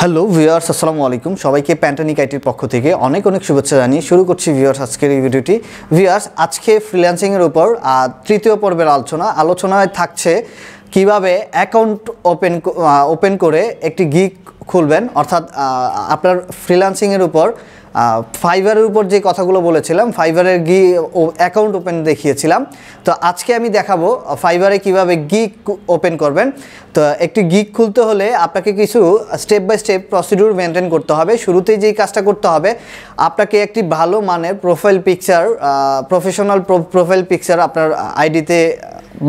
Hello viewers আসসালামু আলাইকুম সবাইকে প্যান্টানিক আইটির পক্ষ থেকে অনেক অনেক শুভেচ্ছা জানিয়ে শুরু করছি ভিউয়ার্স আজকের এই ভিডিওটি ভিউয়ার্স আজকে ফ্রিল্যান্সিংয়ের উপর তৃতীয় পর্বের আলোচনা আলোচনায় থাকছে কিভাবে অ্যাকাউন্ট ওপেন ওপেন করে একটি গিক খুলবেন অর্থাৎ আপনার ফ্রিল্যান্সিংয়ের উপর ফাইবারের উপর যে কথাগুলো বলেছিলাম ফাইবারের গি অ্যাকাউন্ট ওপেন দেখিয়েছিলাম তো আজকে আমি দেখাবো ফাইবারে কিভাবে গিক ওপেন করবেন তো একটি গিক খুলতে হলে আপনাকে কিছু step by step procedure maintain করতে হবে শুরুতেই যেই কাজটা করতে হবে আপনাকে একটি ভালো মানের profile picture professional profile picture আপনার আইডিতে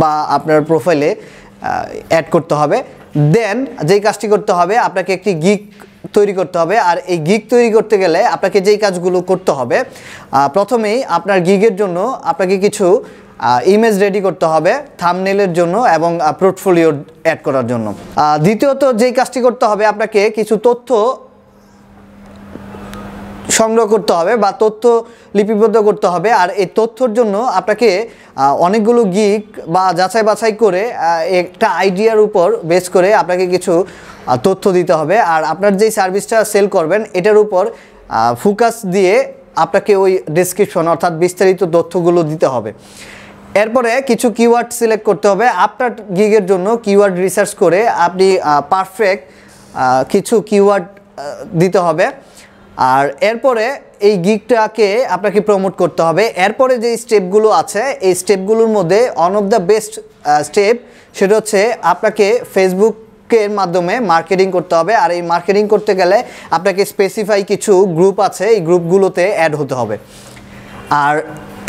বা আপনার প্রোফাইলে অ্যাড করতে হবে দেন যেই কাজটি করতে হবে আপনাকে একটি গিক তৈরি করতে হবে আর এই গিগ তৈরি করতে গেলে আপনাকে যেই কাজগুলো করতে হবে প্রথমেই আপনার গিগের জন্য আপনাকে কিছু ইমেজ রেডি করতে হবে থামনেলের জন্য এবং পোর্টফোলিও অ্যাড করার জন্য দ্বিতীয়ত যেই কাজটি করতে হবে আপনাকে কিছু তথ্য সংগ্রহ করতে হবে বা তথ্য লিপিবদ্ধ করতে হবে আর এই তথ্যর জন্য আপনাকে অনেকগুলো গিক বা যাচাই বাছাই করে একটা আইডিয়ার উপর বেস করে আপনাকে কিছু তথ্য দিতে হবে আর আপনার যেই সার্ভিসটা সেল করবেন এটার উপর ফোকাস দিয়ে আপনাকে ওই ডিসক্রিপশন অর্থাৎ বিস্তারিত তথ্যগুলো দিতে হবে এরপরে কিছু কিওয়ার্ড সিলেক্ট করতে হবে আপনার গিগের জন্য কিওয়ার্ড রিসার্চ করে আপনি পারফেক্ট কিছু কিওয়ার্ড দিতে হবে আর এরপরে এই গিকটাকে আপনাকে প্রমোট করতে হবে এরপরে যে স্টেপগুলো আছে এই স্টেপগুলোর মধ্যে one of the best step সেটা হচ্ছে আপনাকে ফেসবুক এর মাধ্যমে মার্কেটিং করতে হবে আর এই মার্কেটিং করতে গেলে আপনাকে স্পেসিফাই কিছু গ্রুপ আছে এই গ্রুপগুলোতে অ্যাড হতে হবে আর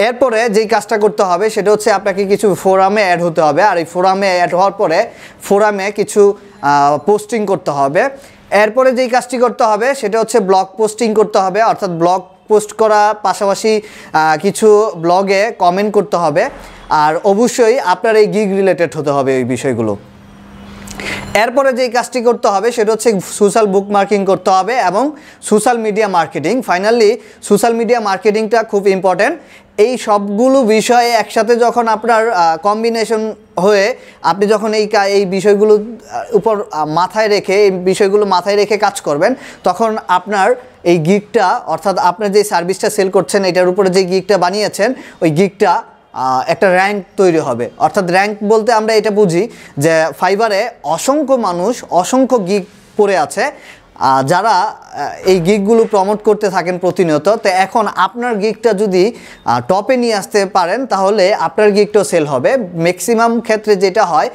এরপরে যেই কাজটা করতে হবে সেটা হচ্ছে আপনাকে কিছু ফোরামে অ্যাড হতে হবে আর এই ফোরামে অ্যাড হওয়ার পরে ফোরামে কিছু পোস্টিং করতে হবে এরপরে যেই কাজটি করতে হবে সেটা হচ্ছে ব্লগ পোস্টিং করতে হবে অর্থাৎ ব্লগ পোস্ট করা পাশাপাশি কিছু ব্লগে কমেন্ট করতে হবে আর অবশ্যই আপনার এই গিগ রিলেটেড হতে হবে এই বিষয়গুলো এরপরে যেই কাজটি করতে হবে সেটা হচ্ছে সোশ্যাল বুক মার্কিং করতে হবে এবং social media marketing finally social media মার্কেটিংটা খুব ইম্পর্ট্যান্ট এই সবগুলো বিষয়ে একসাথে যখন আপনার কম্বিনেশন হয়ে আপনি যখন এই এই বিষয়গুলো উপর মাথায় রেখে এই বিষয়গুলো মাথায় রেখে কাজ করবেন তখন আপনার এই গিকটা অর্থাৎ আপনার যে সার্ভিসটা সেল করছেন এটার উপরে যে গিকটা বানিয়েছেন ওই গিকটা একটা র্যাঙ্ক তৈরি হবে অর্থাৎ র্যাঙ্ক বলতে আমরা এটা বুঝি যে ফাইবারে অসংখ্য মানুষ অসংখ্য গিক পড়ে আছে যারা এই গিকগুলো প্রমোট করতে থাকেন প্রতিনিয়ত তো এখন আপনার গিকটা যদি টপে নিয়ে আসতে পারেন তাহলে আপনার গিকটাও সেল হবে ম্যাক্সিমাম ক্ষেত্রে যেটা হয়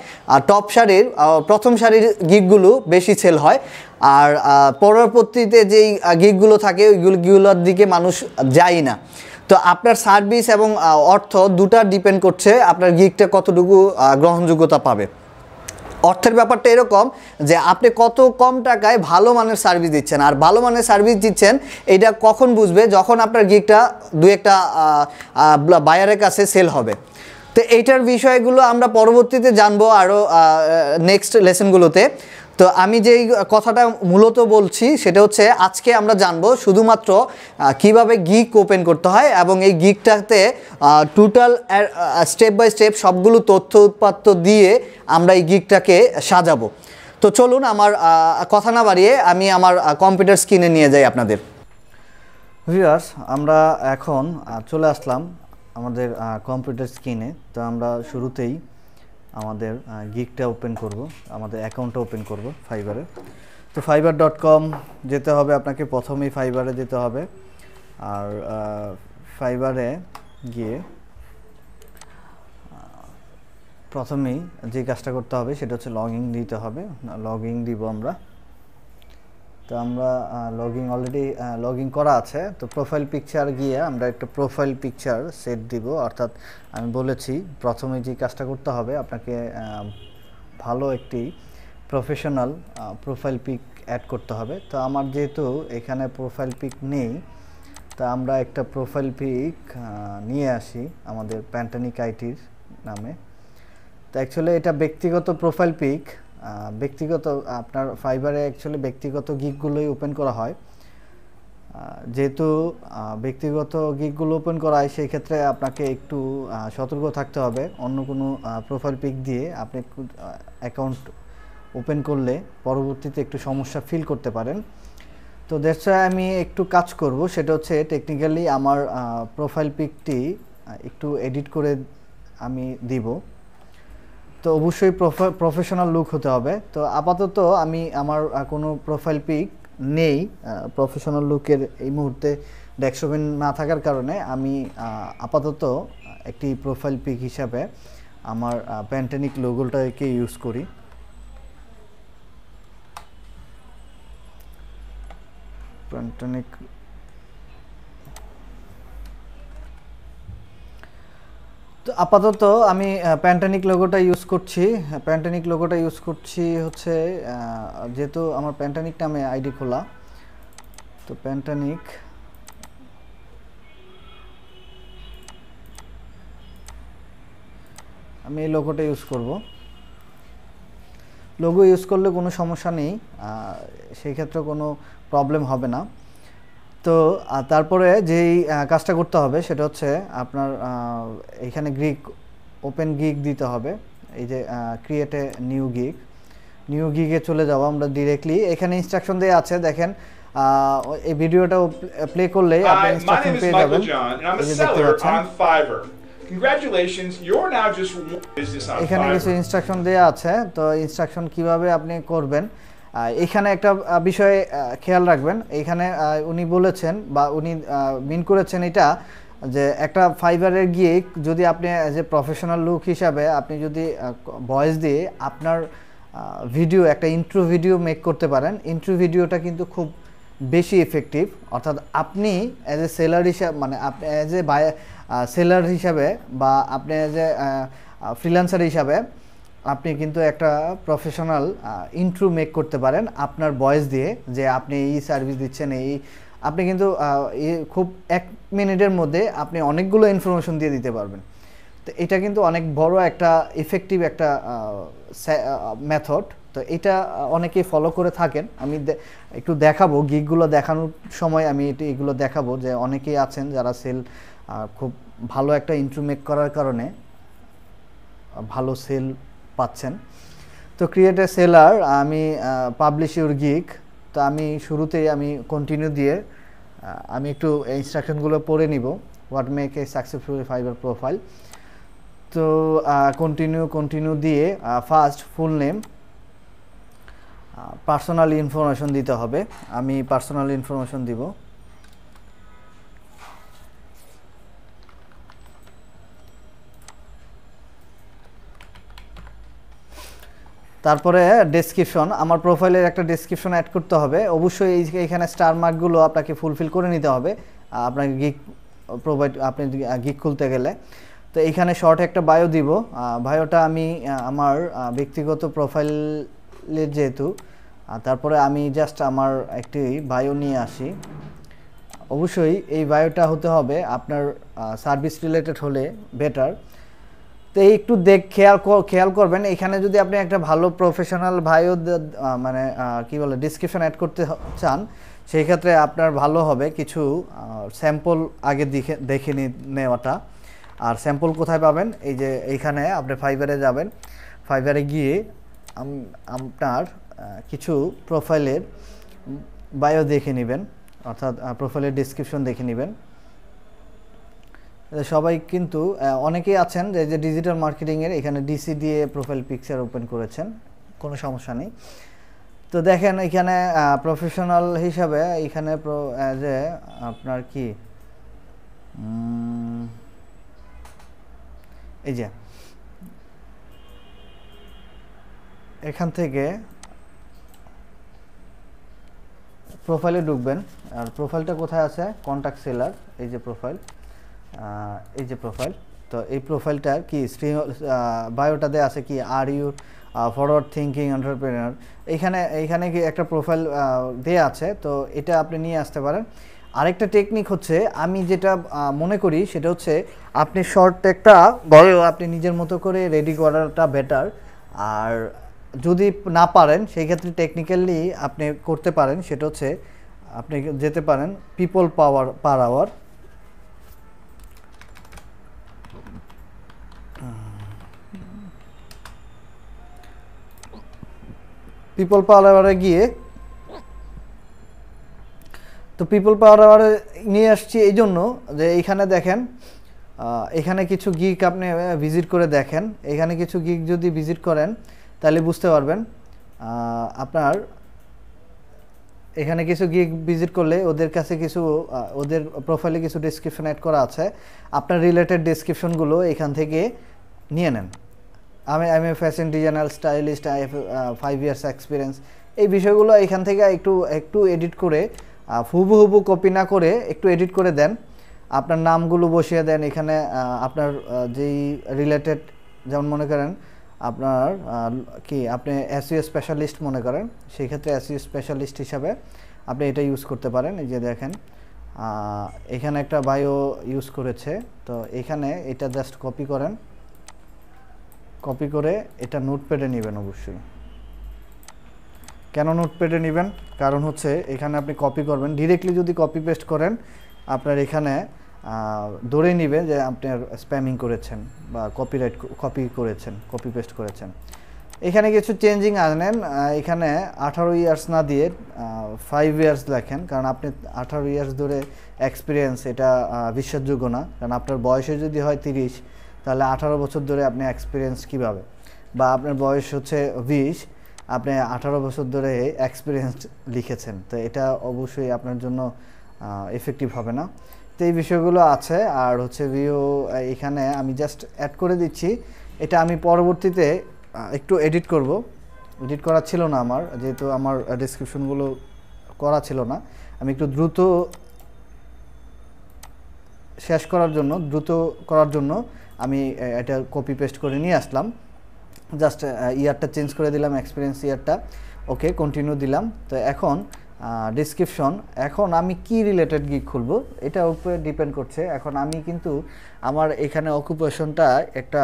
টপ শাড়ির প্রথম শাড়ির গিকগুলো বেশি সেল হয় আর পরবর্তীতে যেই গিকগুলো থাকে ওইগুলোর দিকে মানুষ যায় না তো আপনার সার্ভিস এবং অর্থ দুটা ডিপেন্ড করছে আপনার গিকটা কতটুকু গ্রহণযোগ্যতা পাবে অর্থের ব্যাপারটা এরকম যে আপনি কত কম টাকায় ভালো মানের সার্ভিস দিচ্ছেন আর ভালো মানের সার্ভিস দিচ্ছেন এটা কখন বুঝবে যখন আপনার গিকটা দু একটা বায়ারের কাছে সেল হবে তো এইটার বিষয়গুলো আমরা পরবর্তীতে জানবো আরও নেক্সট লেসেনগুলোতে তো আমি যেই কথাটা মূলত বলছি সেটা হচ্ছে আজকে আমরা জানবো শুধুমাত্র কিভাবে গিক ওপেন করতে হয় এবং এই গিকটাতে টোটাল স্টেপ বাই স্টেপ সবগুলো তথ্য উৎপাত্ত দিয়ে আমরা এই গিকটাকে সাজাবো তো চলুন আমার কথা না বাড়িয়ে আমি আমার কম্পিউটার স্ক্রিনে নিয়ে যাই আপনাদের ভিউয়ার্স আমরা এখন চলে আসলাম আমাদের কম্পিউটার স্ক্রিনে তো আমরা শুরুতেই আমাদের গিকটা ওপেন করব আমাদের অ্যাকাউন্টটা ওপেন করব ফাইবারে তো ফাইবার ডট কম যেতে হবে আপনাকে প্রথমেই ফাইবারে যেতে হবে আর ফাইবারে গিয়ে প্রথমেই যে কাজটা করতে হবে সেটা হচ্ছে লগ দিতে হবে লগ ইন দিব আমরা তো আমরা লগইন অলরেডি লগইন করা আছে তো প্রোফাইল পিকচার গিয়ে আমরা একটা প্রোফাইল পিকচার সেট দিব অর্থাৎ আমি বলেছি প্রথমে যে কাজটা করতে হবে আপনাকে ভালো একটি প্রফেশনাল প্রোফাইল পিক অ্যাড করতে হবে তো আমার যেহেতু এখানে প্রোফাইল পিক নেই তা আমরা একটা প্রোফাইল পিক নিয়ে আসি আমাদের প্যান্টানিক আইটির নামে তো অ্যাকচুয়ালি এটা ব্যক্তিগত প্রোফাইল পিক ব্যক্তিগত আপনার ফাইবারে অ্যাকচুয়ালি ব্যক্তিগত গিকগুলোই ওপেন করা হয় যেহেতু ব্যক্তিগত গিকগুলো ওপেন করা হয় সেই ক্ষেত্রে আপনাকে একটু সতর্ক থাকতে হবে অন্য কোনো প্রোফাইল পিক দিয়ে আপনি অ্যাকাউন্ট ওপেন করলে পরবর্তীতে একটু সমস্যা ফিল করতে পারেন তো দ্যাটস আমি একটু কাজ করব সেটা হচ্ছে টেকনিক্যালি আমার প্রোফাইল পিকটি একটু এডিট করে আমি দিব তো অবশ্যই প্রফেশনাল লুক হতে হবে তো আপাতত আমি আমার কোনো প্রোফাইল পিক নেই প্রফেশনাল লুকের এই মুহূর্তে ডেস্কটপেন না থাকার কারণে আমি আপাতত একটি প্রোফাইল পিক হিসাবে আমার প্যান্টেনিক লোগোটাকে ইউজ করি প্যান্টেনিক তো আপাতত আমি প্যান্টানিক লোগোটা ইউজ করছি প্যান্টানিক লোগোটা ইউজ করছি হচ্ছে যেহেতু আমার প্যান্টানিক নামে আইডি খোলা তো প্যান্টানিক আমি এই লোগোটা ইউজ করব লোগো ইউজ করলে কোনো সমস্যা নেই সেই ক্ষেত্রে কোনো প্রবলেম হবে না তো তারপরে যেই কাজটা করতে হবে সেটা হচ্ছে আপনার এখানে গ্রিক ওপেন গিগ দিতে হবে এই যে ক্রিয়েটে নিউ গিগ নিউ গিগে চলে যাবো আমরা ডিরেক্টলি এখানে ইনস্ট্রাকশন দেওয়া আছে দেখেন এই ভিডিওটা প্লে করলেই আপনি ইনস্ট্রাকশন পেয়ে যাবেন দেখতে এখানে কিছু ইনস্ট্রাকশন দেয়া আছে তো ইনস্ট্রাকশন কিভাবে আপনি করবেন এখানে একটা বিষয়ে খেয়াল রাখবেন এখানে উনি বলেছেন বা উনি মিন করেছেন এটা যে একটা ফাইবারে গিয়ে যদি আপনি এজ এ প্রফেশনাল লুক হিসাবে আপনি যদি ভয়েস দিয়ে আপনার ভিডিও একটা ইন্ট্রো ভিডিও মেক করতে পারেন ইন্ট্রো ভিডিওটা কিন্তু খুব বেশি এফেক্টিভ অর্থাৎ আপনি অ্যাজ এ সেলার হিসাবে মানে আপনি অ্যাজ এ বাই সেলার হিসাবে বা আপনি অ্যাজ এ ফ্রিল্যান্সার হিসাবে আপনি কিন্তু একটা প্রফেশনাল ইন্ট্রু মেক করতে পারেন আপনার বয়স দিয়ে যে আপনি এই সার্ভিস দিচ্ছেন এই আপনি কিন্তু খুব এক মিনিটের মধ্যে আপনি অনেকগুলো ইনফরমেশন দিয়ে দিতে পারবেন তো এটা কিন্তু অনেক বড় একটা ইফেক্টিভ একটা মেথড তো এটা অনেকেই ফলো করে থাকেন আমি একটু দেখাবো গিকগুলো দেখানোর সময় আমি এটি এগুলো দেখাবো যে অনেকেই আছেন যারা সেল খুব ভালো একটা ইন্ট্রু মেক করার কারণে ভালো সেল পাচ্ছেন তো ক্রিয়েট এ সেলার আমি পাবলিশ ইউর গিক তো আমি শুরুতেই আমি কন্টিনিউ দিয়ে আমি একটু ইনস্ট্রাকশনগুলো পড়ে নিব what make a successful Fiverr profile তো কন্টিনিউ কন্টিনিউ দিয়ে first full name personal information দিতে হবে আমি পার্সোনাল ইনফরমেশন দিব তারপরে ডেসক্রিপশন আমার প্রোফাইলের একটা ডেসক্রিপশন অ্যাড করতে হবে অবশ্যই এই এখানে স্টার মার্কগুলো আপনাকে ফুলফিল করে নিতে হবে আপনাকে গিক প্রোভাইড আপনি গিক খুলতে গেলে তো এইখানে শর্ট একটা বায়ো দিব বায়োটা আমি আমার ব্যক্তিগত প্রোফাইলের যেহেতু তারপরে আমি জাস্ট আমার একটি বায়ো নিয়ে আসি অবশ্যই এই বায়োটা হতে হবে আপনার সার্ভিস রিলেটেড হলে বেটার তো একটু দেখ খেয়াল খেয়াল করবেন এখানে যদি আপনি একটা ভালো প্রফেশনাল ভাইও মানে কি বলে ডিসক্রিপশন অ্যাড করতে চান সেই ক্ষেত্রে আপনার ভালো হবে কিছু স্যাম্পল আগে দেখে দেখে নেওয়াটা আর স্যাম্পল কোথায় পাবেন এই যে এইখানে আপনি ফাইবারে যাবেন ফাইবারে গিয়ে আপনার কিছু প্রোফাইলের বায়ো দেখে নেবেন অর্থাৎ প্রোফাইলের ডিসক্রিপশন দেখে নেবেন সবাই কিন্তু অনেকেই আছেন যে যে ডিজিটাল মার্কেটিংয়ের এখানে ডিসি দিয়ে প্রোফাইল পিকচার ওপেন করেছেন কোনো সমস্যা নেই তো দেখেন এখানে প্রফেশনাল হিসাবে এখানে যে আপনার কি এই যে এখান থেকে প্রোফাইলে ঢুকবেন আর প্রোফাইলটা কোথায় আছে কন্ট্যাক্ট সেলার এই যে প্রোফাইল এই যে প্রোফাইল তো এই প্রোফাইলটার কি স্ক্রিন বায়োটাতে আছে কি are you forward thinking entrepreneur এইখানে এইখানে কি একটা প্রোফাইল দেয়া আছে তো এটা আপনি নিয়ে আসতে পারেন আরেকটা টেকনিক হচ্ছে আমি যেটা মনে করি সেটা হচ্ছে আপনি শর্ট একটা গড়েও আপনি নিজের মতো করে রেডি করাটা বেটার আর যদি না পারেন সেই ক্ষেত্রে টেকনিক্যালি আপনি করতে পারেন সেটা হচ্ছে আপনি যেতে পারেন people power per hour people পাওয়ারে গিয়ে তো পিপল পাওয়ারে নিয়ে আসছি এই জন্য যে এইখানে দেখেন এখানে কিছু গিক আপনি ভিজিট করে দেখেন এখানে কিছু গিক যদি ভিজিট করেন তাহলে বুঝতে পারবেন আপনার এখানে কিছু গিগ ভিজিট করলে ওদের কাছে কিছু ওদের প্রোফাইলে কিছু ডিসক্রিপশন অ্যাড করা আছে আপনার রিলেটেড ডিসক্রিপশনগুলো এখান থেকে নিয়ে নেন আমি আমি fashion designer stylist I five years experience এই বিষয়গুলো এখান থেকে একটু একটু এডিট করে হুবু হুবু কপি না করে একটু এডিট করে দেন আপনার নামগুলো বসিয়ে দেন এখানে আপনার যেই রিলেটেড যেমন মনে করেন আপনার কি আপনি এসইও স্পেশালিস্ট e মনে করেন সেই ক্ষেত্রে এসইও স্পেশালিস্ট e হিসাবে আপনি এটা ইউজ করতে পারেন এই যে দেখেন এখানে একটা বায়ো ইউজ করেছে তো এখানে এটা জাস্ট কপি করেন কপি করে এটা নোটপ্যাডে নেবেন অবশ্যই কেন নোটপ্যাডে নেবেন কারণ হচ্ছে এখানে আপনি কপি করবেন ডিরেক্টলি যদি কপি পেস্ট করেন আপনার এখানে ধরে নেবে যে আপনার স্প্যামিং করেছেন বা কপিরাইট কপি করেছেন কপি পেস্ট করেছেন এখানে কিছু চেঞ্জিং আনেন এখানে আঠারো ইয়ার্স না দিয়ে ফাইভ ইয়ার্স লেখেন কারণ আপনি আঠারো ইয়ার্স ধরে এক্সপিরিয়েন্স এটা বিশ্বাসযোগ্য না কারণ আপনার বয়সে যদি হয় তিরিশ তাহলে আঠারো বছর ধরে আপনি এক্সপিরিয়েন্স কীভাবে বা আপনার বয়স হচ্ছে বিশ আপনি আঠারো বছর ধরে এক্সপিরিয়েন্স লিখেছেন তো এটা অবশ্যই আপনার জন্য এফেক্টিভ হবে না তো এই বিষয়গুলো আছে আর হচ্ছে ভিও এখানে আমি জাস্ট অ্যাড করে দিচ্ছি এটা আমি পরবর্তীতে একটু এডিট করব এডিট করা ছিল না আমার যেহেতু আমার ডিসক্রিপশনগুলো করা ছিল না আমি একটু দ্রুত শেষ করার জন্য দ্রুত করার জন্য আমি এটা কপি পেস্ট করে নিয়ে আসলাম জাস্ট ইয়ারটা চেঞ্জ করে দিলাম এক্সপিরিয়েন্স ইয়ারটা ওকে কন্টিনিউ দিলাম তো এখন ডিসক্রিপশন এখন আমি কি রিলেটেড গিক খুলব এটা উপরে ডিপেন্ড করছে এখন আমি কিন্তু আমার এখানে অকুপেশনটা একটা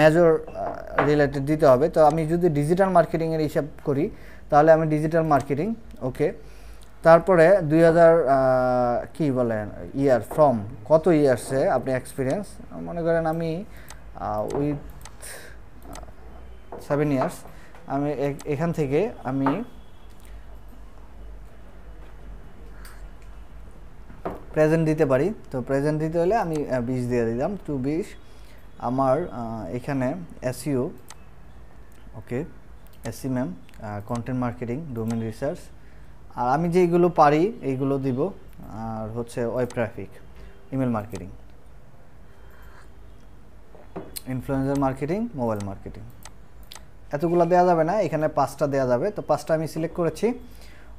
মেজর রিলেটেড দিতে হবে তো আমি যদি ডিজিটাল মার্কেটিংয়ের হিসাব করি তাহলে আমি ডিজিটাল মার্কেটিং ওকে তারপরে দুই হাজার কী বলেন ইয়ার ফ্রম কত ইয়ার্সে আপনি এক্সপিরিয়েন্স মনে করেন আমি উইথ সেভেন ইয়ার্স আমি এখান থেকে আমি প্রেজেন্ট দিতে পারি তো প্রেজেন্ট দিতে হলে আমি বিশ দিয়ে দিলাম টু বিশ আমার এখানে এসইও ওকে এসি ম্যাম কন্টেন্ট মার্কেটিং ডোমেন রিসার্চ আর আমি যেগুলো পারি এইগুলো দিব আর হচ্ছে web traffic email marketing influencer marketing mobile marketing এতগুলো দেওয়া যাবে না এখানে পাঁচটা দেওয়া যাবে তো পাঁচটা আমি সিলেক্ট করেছি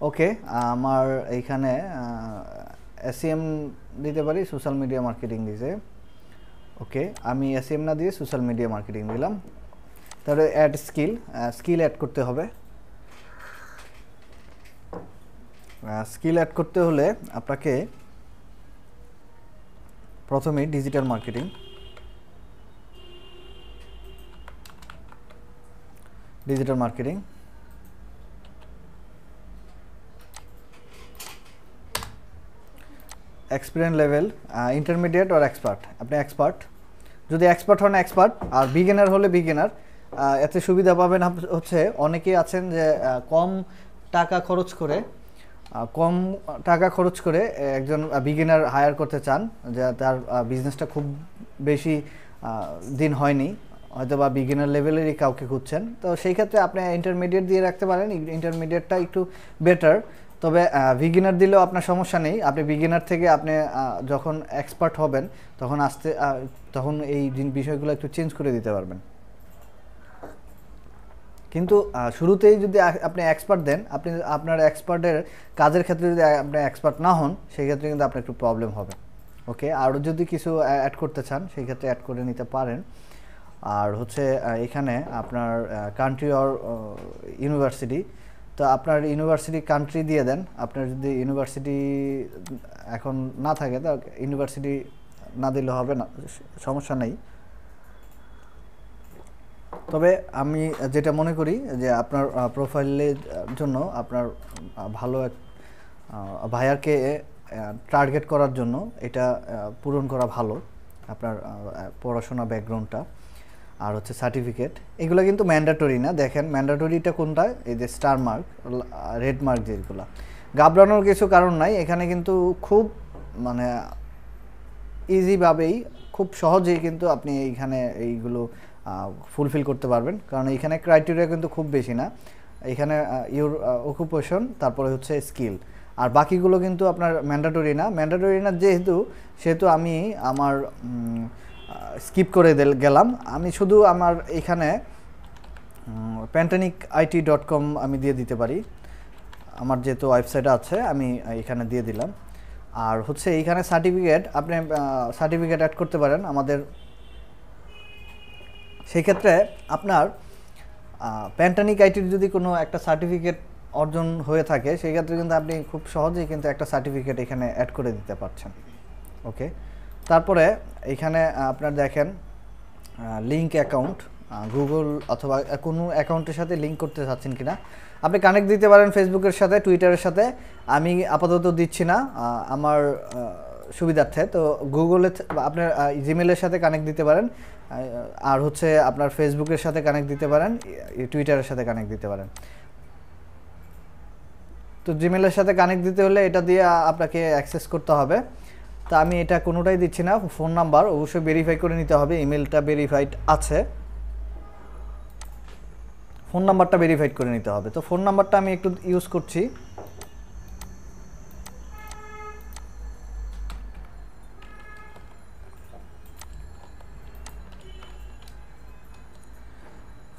ওকে আমার এইখানে এসিএম e দিতে পারি সোশ্যাল মিডিয়া মার্কেটিং দিতে ওকে আমি এসিএম e না দিয়ে সোশ্যাল মিডিয়া মার্কেটিং দিলাম তারপরে অ্যাড স্কিল স্কিল অ্যাড করতে হবে স্কিল অ্যাড করতে হলে আপনাকে প্রথমে digital marketing digital marketing experience level intermediate আর এক্সপার্ট আপনি এক্সপার্ট যদি এক্সপার্ট হন এক্সপার্ট আর বিগিনার হলে বিগেনার এতে সুবিধা পাবেন হচ্ছে অনেকেই আছেন যে কম টাকা খরচ করে কম টাকা খরচ করে একজন বিগিনার হায়ার করতে চান যে তার বিজনেসটা খুব বেশি দিন হয়নি হয়তো বা বিগিনার লেভেলেরই কাউকে খুঁজছেন তো সেই ক্ষেত্রে আপনি ইন্টারমিডিয়েট দিয়ে রাখতে পারেন ইন্টারমিডিয়েটটা একটু বেটার তবে বিগিনার দিলেও আপনার সমস্যা নেই আপনি বিগিনার থেকে আপনি যখন এক্সপার্ট হবেন তখন আসতে তখন এই বিষয়গুলো একটু চেঞ্জ করে দিতে পারবেন কিন্তু শুরুতেই যদি আপনি এক্সপার্ট দেন আপনি আপনার এক্সপার্টের কাজের ক্ষেত্রে যদি আপনি এক্সপার্ট না হন সেক্ষেত্রে কিন্তু আপনার একটু প্রবলেম হবে ওকে আরও যদি কিছু অ্যাড করতে চান সেই ক্ষেত্রে অ্যাড করে নিতে পারেন আর হচ্ছে এখানে আপনার কান্ট্রি অর ইউনিভার্সিটি তো আপনার ইউনিভার্সিটি কান্ট্রি দিয়ে দেন আপনার যদি ইউনিভার্সিটি এখন না থাকে তো ইউনিভার্সিটি না দিলে হবে না সমস্যা নেই তবে আমি যেটা মনে করি যে আপনার প্রোফাইলের জন্য আপনার ভালো এক ভায়ারকে টার্গেট করার জন্য এটা পূরণ করা ভালো আপনার পড়াশোনা ব্যাকগ্রাউন্ডটা আর হচ্ছে সার্টিফিকেট এগুলো কিন্তু ম্যান্ডাটরি না দেখেন ম্যান্ডাটরিটা কোনটা এই যে স্টার মার্ক রেড মার্ক যেগুলো গাবড়ানোর কিছু কারণ নাই এখানে কিন্তু খুব মানে ইজিভাবেই খুব সহজেই কিন্তু আপনি এইখানে এইগুলো ফুলফিল করতে পারবেন কারণ এখানে ক্রাইটেরিয়া কিন্তু খুব বেশি না এখানে ইউর অকুপেশন তারপরে হচ্ছে স্কিল আর বাকিগুলো কিন্তু আপনার ম্যান্ডাটরি না ম্যান্ডাটরি না যেহেতু সেহেতু আমি আমার স্কিপ করে গেলাম আমি শুধু আমার এখানে প্যান্টানিক আইটি ডট কম আমি দিয়ে দিতে পারি আমার যেহেতু ওয়েবসাইট আছে আমি এখানে দিয়ে দিলাম আর হচ্ছে এইখানে সার্টিফিকেট আপনি সার্টিফিকেট অ্যাড করতে পারেন আমাদের সেক্ষেত্রে আপনার প্যান্টানিক আইটির যদি কোনো একটা সার্টিফিকেট অর্জন হয়ে থাকে সেই ক্ষেত্রে কিন্তু আপনি খুব সহজেই কিন্তু একটা সার্টিফিকেট এখানে অ্যাড করে দিতে পারছেন ওকে তারপরে এখানে আপনার দেখেন লিঙ্ক অ্যাকাউন্ট গুগল অথবা কোনো অ্যাকাউন্টের সাথে লিঙ্ক করতে চাচ্ছেন কিনা আপনি কানেক্ট দিতে পারেন ফেসবুকের সাথে টুইটারের সাথে আমি আপাতত দিচ্ছি না আমার সুবিধার্থে তো গুগলে আপনার জিমেলের সাথে কানেক্ট দিতে পারেন আর হচ্ছে আপনার ফেসবুকের সাথে কানেক্ট দিতে পারেন টুইটারের ইয়ে, সাথে কানেক্ট দিতে পারেন তো জিমেলের সাথে কানেক্ট দিতে হলে এটা দিয়ে আপনাকে অ্যাক্সেস করতে হবে তা আমি এটা কোনোটাই দিচ্ছি না ফোন নাম্বার অবশ্যই ভেরিফাই করে নিতে হবে ইমেলটা ভেরিফাইড আছে ফোন নাম্বারটা ভেরিফাইড করে নিতে হবে তো ফোন নাম্বারটা আমি একটু ইউজ করছি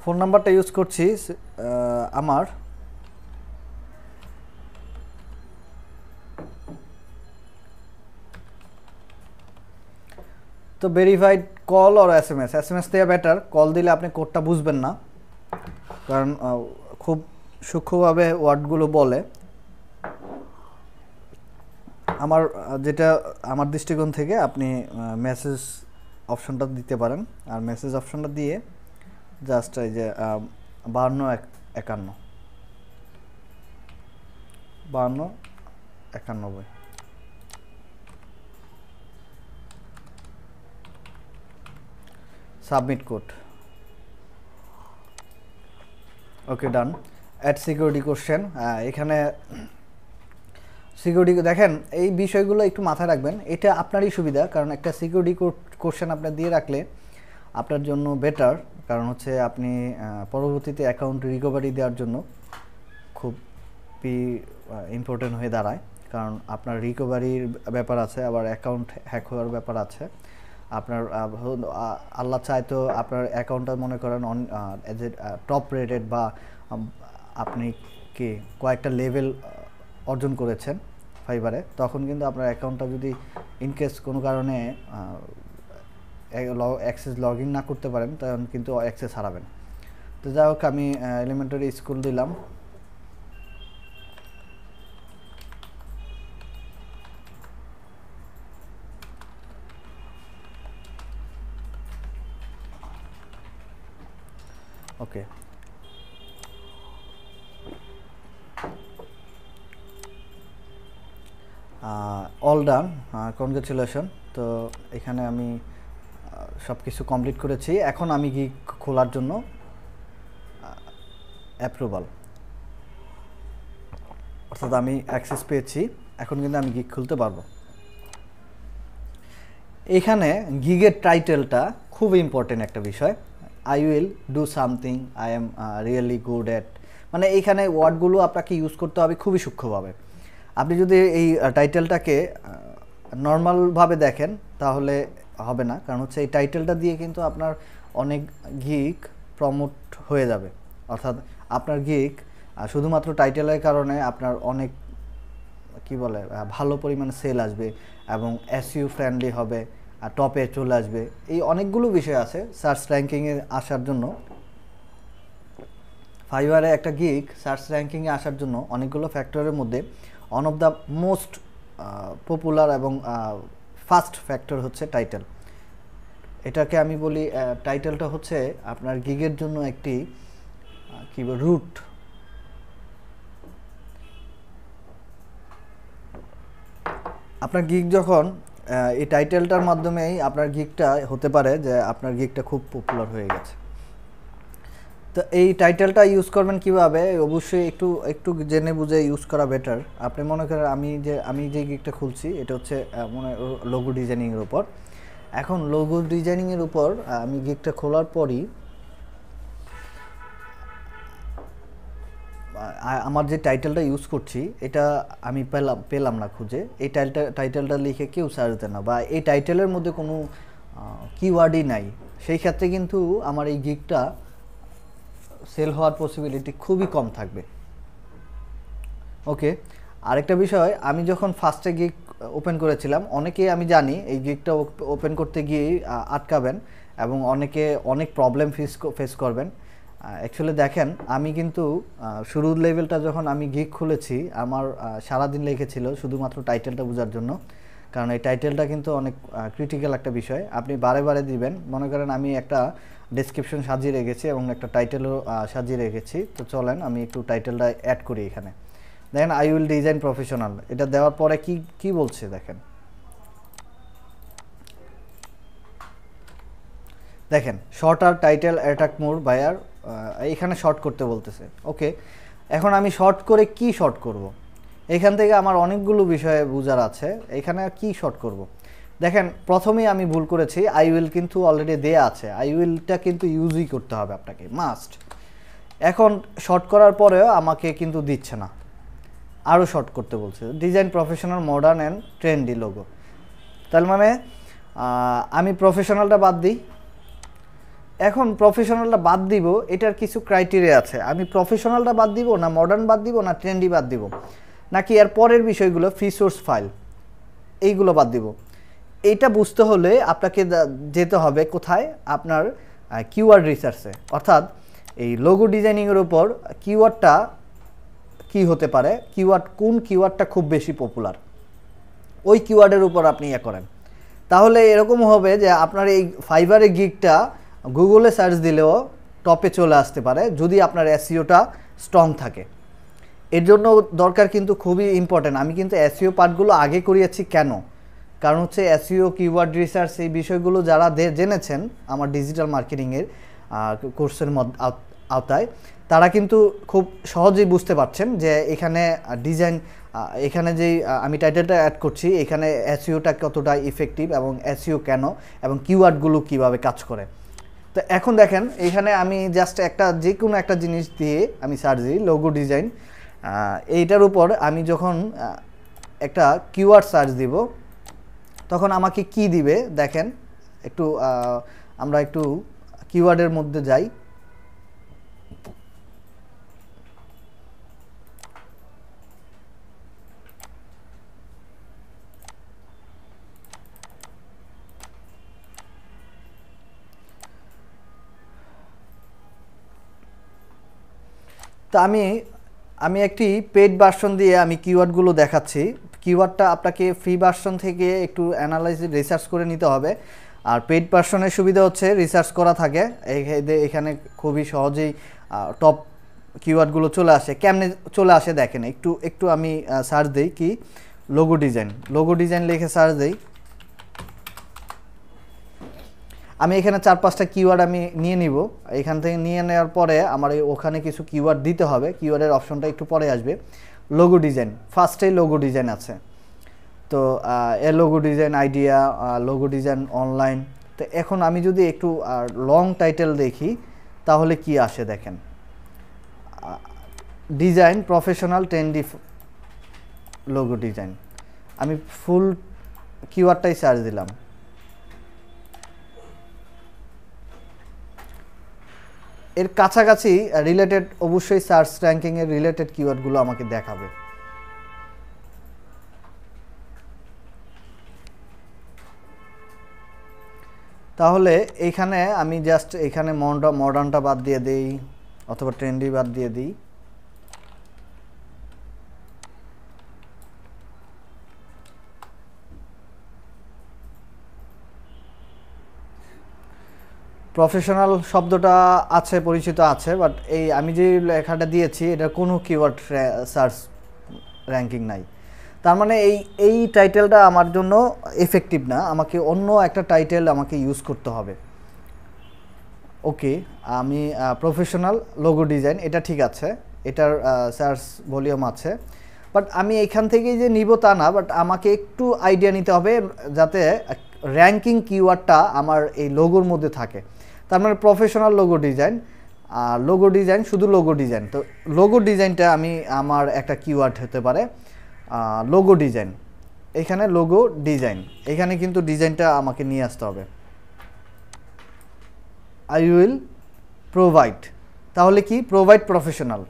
ফোন নাম্বারটা ইউজ করছি আমার তো ভেরিফাইড কল আর S M S S M S দেওয়া বেটার কল দিলে আপনি কোডটা বুঝবেন না কারণ খুব সূক্ষ্মভাবে ওয়ার্ডগুলো বলে আমার যেটা আমার দৃষ্টিকোণ থেকে আপনি মেসেজ অপশনটা দিতে পারেন আর মেসেজ অপশনটা দিয়ে জাস্ট এই যে বাহান্ন একান্ন বাহান্ন একানব্বই submit code okay done at security question এখানে সিকিউরিটি দেখেন এই বিষয়গুলো একটু মাথায় রাখবেন এটা আপনারই সুবিধা কারণ একটা সিকিউরিটি কোশ্চেন আপনার দিয়ে রাখলে আপনার জন্য বেটার কারণ হচ্ছে আপনি পরবর্তীতে অ্যাকাউন্ট রিকভারি দেওয়ার জন্য খুবই ইম্পর্টেন্ট হয়ে দাঁড়ায় কারণ আপনার রিকভারির ব্যাপার আছে আবার অ্যাকাউন্ট হ্যাক হওয়ার ব্যাপার আছে আপনার আল্লাহ চায় তো আপনার অ্যাকাউন্টটা মনে করেন on as a top rated বা আপনি কি কয়েকটা লেভেল অর্জন করেছেন ফাইবারে তখন কিন্তু আপনার অ্যাকাউন্টটা যদি ইনকেস কোনো কারণে অ্যাক্সেস লগ ইন না করতে পারেন তখন কিন্তু অ্যাক্সেস হারাবেন তো যাই হোক আমি এলিমেন্টারি স্কুল দিলাম ওকে অল ডান কনগ্রেচুলেশন তো এখানে আমি সব কিছু কমপ্লিট করেছি এখন আমি কি খোলার জন্য অ্যাপ্রুভাল অর্থাৎ আমি অ্যাক্সেস পেয়েছি এখন কিন্তু আমি গিগ খুলতে পারবো এখানে গিগের টাইটেলটা খুব ইম্পর্টেন্ট একটা বিষয় I will do something I am really good at মানে এইখানে ওয়ার্ডগুলো আপনাকে ইউজ করতে হবে খুবই সূক্ষ্মভাবে আপনি যদি এই টাইটেলটাকে uh, নর্মালভাবে দেখেন তাহলে হবে না কারণ হচ্ছে এই টাইটেলটা দিয়ে কিন্তু আপনার অনেক গিক প্রমোট হয়ে যাবে অর্থাৎ আপনার গিক শুধুমাত্র টাইটেলের কারণে আপনার অনেক কি বলে ভালো পরিমাণে সেল আসবে এবং এসইউ ফ্রেন্ডলি হবে আর টপে চলে আসবে এই অনেকগুলো বিষয় আছে সার্চ র্যাঙ্কিংয়ে আসার জন্য ফাইবারে একটা গিক সার্চ র্যাঙ্কিংয়ে আসার জন্য অনেকগুলো ফ্যাক্টরের মধ্যে one of the most popular এবং ফার্স্ট ফ্যাক্টর হচ্ছে টাইটেল এটাকে আমি বলি টাইটেলটা হচ্ছে আপনার গিগের জন্য একটি কী রুট আপনার গিগ যখন এই টাইটেলটার মাধ্যমেই আপনার গিগটা হতে পারে যে আপনার গিগটা খুব পপুলার হয়ে গেছে তো এই টাইটেলটা ইউজ করবেন কিভাবে অবশ্যই একটু একটু জেনে বুঝে ইউজ করা বেটার আপনি মনে করেন আমি যে আমি যে গিকটা খুলছি এটা হচ্ছে মনে লোগো ডিজাইনিংয়ের উপর এখন লোগো ডিজাইনিংয়ের উপর আমি গিকটা খোলার পরই আমার যে টাইটেলটা ইউজ করছি এটা আমি পেলাম পেলাম না খুঁজে এই টাইটেলটা টাইটেলটা লিখে কেউ সার্চ না বা এই টাইটেলের মধ্যে কোনো কিওয়ার্ডই নাই সেই ক্ষেত্রে কিন্তু আমার এই গিকটা সেল হওয়ার পসিবিলিটি খুবই কম থাকবে ওকে আরেকটা বিষয় আমি যখন ফার্স্টে গিক ওপেন করেছিলাম অনেকে আমি জানি এই গিকটা ওপেন করতে গিয়েই আটকাবেন এবং অনেকে অনেক প্রবলেম ফেস ফেস করবেন অ্যাকচুয়ালি দেখেন আমি কিন্তু শুরুর লেভেলটা যখন আমি গিক খুলেছি আমার সারাদিন লেগেছিল শুধুমাত্র টাইটেলটা বোঝার জন্য কারণ এই টাইটেলটা কিন্তু অনেক ক্রিটিক্যাল একটা বিষয় আপনি বারে বারে দিবেন মনে করেন আমি একটা ডিসক্রিপশন সাজিয়ে রেখেছি এবং একটা টাইটেলও সাজিয়ে রেখেছি তো চলেন আমি একটু টাইটেলটা অ্যাড করি এখানে দেখেন আই উইল ডিজাইন প্রফেশনাল এটা দেওয়ার পরে কি কি বলছে দেখেন দেখেন shorter title attract more buyer এখানে শর্ট করতে বলতেছে ওকে এখন আমি শর্ট করে কি শর্ট করব। এখান থেকে আমার অনেকগুলো বিষয়ে বোঝার আছে এখানে কি শর্ট করব। দেখেন প্রথমেই আমি ভুল করেছি আই উইল কিন্তু অলরেডি দেয়া আছে আই উইলটা কিন্তু ইউজই করতে হবে আপনাকে মাস্ট এখন শর্ট করার পরেও আমাকে কিন্তু দিচ্ছে না আরও শর্ট করতে বলছে design professional modern and trendy logo তার মানে আমি প্রফেশনালটা বাদ দিই এখন প্রফেশনালটা বাদ দিব এটার কিছু ক্রাইটেরিয়া আছে আমি প্রফেশনালটা বাদ দিব না মডার্ন বাদ দিব না ট্রেন্ডি বাদ দিব নাকি এর পরের বিষয়গুলো ফ্রি সোর্স ফাইল এইগুলো বাদ দিব এটা বুঝতে হলে আপনাকে যেতে হবে কোথায় আপনার কিওয়ার্ড রিসার্চে অর্থাৎ এই লোগো ডিজাইনিংয়ের উপর কিওয়ার্ডটা কি হতে পারে কিওয়ার্ড কোন কিওয়ার্ডটা খুব বেশি পপুলার ওই কিওয়ার্ডের উপর আপনি ইয়ে করেন তাহলে এরকম হবে যে আপনার এই ফাইবারের গিকটা গুগলে সার্চ দিলেও টপে চলে আসতে পারে যদি আপনার এসিওটা e স্ট্রং থাকে এর জন্য দরকার কিন্তু খুবই ইম্পর্ট্যান্ট আমি কিন্তু এসিও পার্টগুলো e আগে করিয়েছি কেন কারণ হচ্ছে এসইও কিওয়ার্ড রিসার্চ এই বিষয়গুলো যারা জেনেছেন আমার ডিজিটাল মার্কেটিংয়ের কোর্সের আওতায় তারা কিন্তু খুব সহজেই বুঝতে পারছেন যে এখানে ডিজাইন এখানে যেই আমি টাইটেলটা অ্যাড করছি এখানে এসইওটা e কতটা ইফেক্টিভ এবং এসইও e কেন এবং কিওয়ার্ডগুলো কিভাবে কাজ করে তো এখন দেখেন এখানে আমি জাস্ট একটা যে কোনো একটা জিনিস দিয়ে আমি সার্চ দিই লোগো ডিজাইন এইটার উপর আমি যখন একটা কিওয়ার্ড সার্চ দিব তখন আমাকে কি দিবে দেখেন একটু আমরা একটু কিওয়ার্ডের মধ্যে যাই তা আমি আমি একটি পেড ভার্সন দিয়ে আমি কিওয়ার্ডগুলো দেখাচ্ছি কিওয়ার্ডটা আপনাকে ফ্রি ভার্সন থেকে একটু অ্যানালাইজ রিসার্চ করে নিতে হবে আর পেড ভার্সনের সুবিধা হচ্ছে রিসার্চ করা থাকে এখানে খুবই সহজেই টপ কিওয়ার্ডগুলো চলে আসে কেমনে চলে আসে দেখেন একটু একটু আমি সার্চ দিই কি লোগো ডিজাইন লোগো ডিজাইন লিখে সার্চ দিই আমি এখানে চার পাঁচটা কিওয়ার্ড আমি নিয়ে নিব এখান থেকে নিয়ে নেওয়ার পরে আমার ওখানে কিছু কিওয়ার্ড দিতে হবে কিওয়ার্ডের অপশনটা একটু পরে আসবে লোগো ডিজাইন ফার্স্টে লোগো ডিজাইন আছে তো এ logo design idea logo design online তো এখন আমি যদি একটু লং টাইটেল দেখি তাহলে কি আসে দেখেন design professional trendy logo design আমি ফুল কিওয়ার্ডটাই সার্চ দিলাম এর কাছাকাছি রিলেটেড অবশ্যই সার্চ র্যাঙ্কিংয়ের রিলেটেড কিওয়ার্ডগুলো আমাকে দেখাবে তাহলে এইখানে আমি জাস্ট এখানে মডার্নটা বাদ দিয়ে দিই অথবা ট্রেন্ডি বাদ দিয়ে দিই প্রফেশনাল শব্দটা আছে পরিচিত আছে বাট এই আমি যে লেখাটা দিয়েছি এটা কোনো কিওয়ার্ড সার্চ র্যাঙ্কিং নাই তার মানে এই এই টাইটেলটা আমার জন্য এফেক্টিভ না আমাকে অন্য একটা টাইটেল আমাকে ইউজ করতে হবে ওকে আমি প্রফেশনাল লোগো ডিজাইন এটা ঠিক আছে এটার সার্চ ভলিউম আছে বাট আমি এখান থেকেই যে নিব তা না বাট আমাকে একটু আইডিয়া নিতে হবে যাতে র্যাঙ্কিং কিওয়ার্ডটা আমার এই লোগোর মধ্যে থাকে তার মানে প্রফেশনাল লোগো ডিজাইন আর লোগো ডিজাইন শুধু লোগো ডিজাইন তো লোগো ডিজাইনটা আমি আমার একটা কিওয়ার্ড হতে পারে লোগো ডিজাইন এখানে লোগো ডিজাইন এখানে কিন্তু ডিজাইনটা আমাকে নিয়ে আসতে হবে আই উইল প্রোভাইড তাহলে কি প্রোভাইড প্রফেশনাল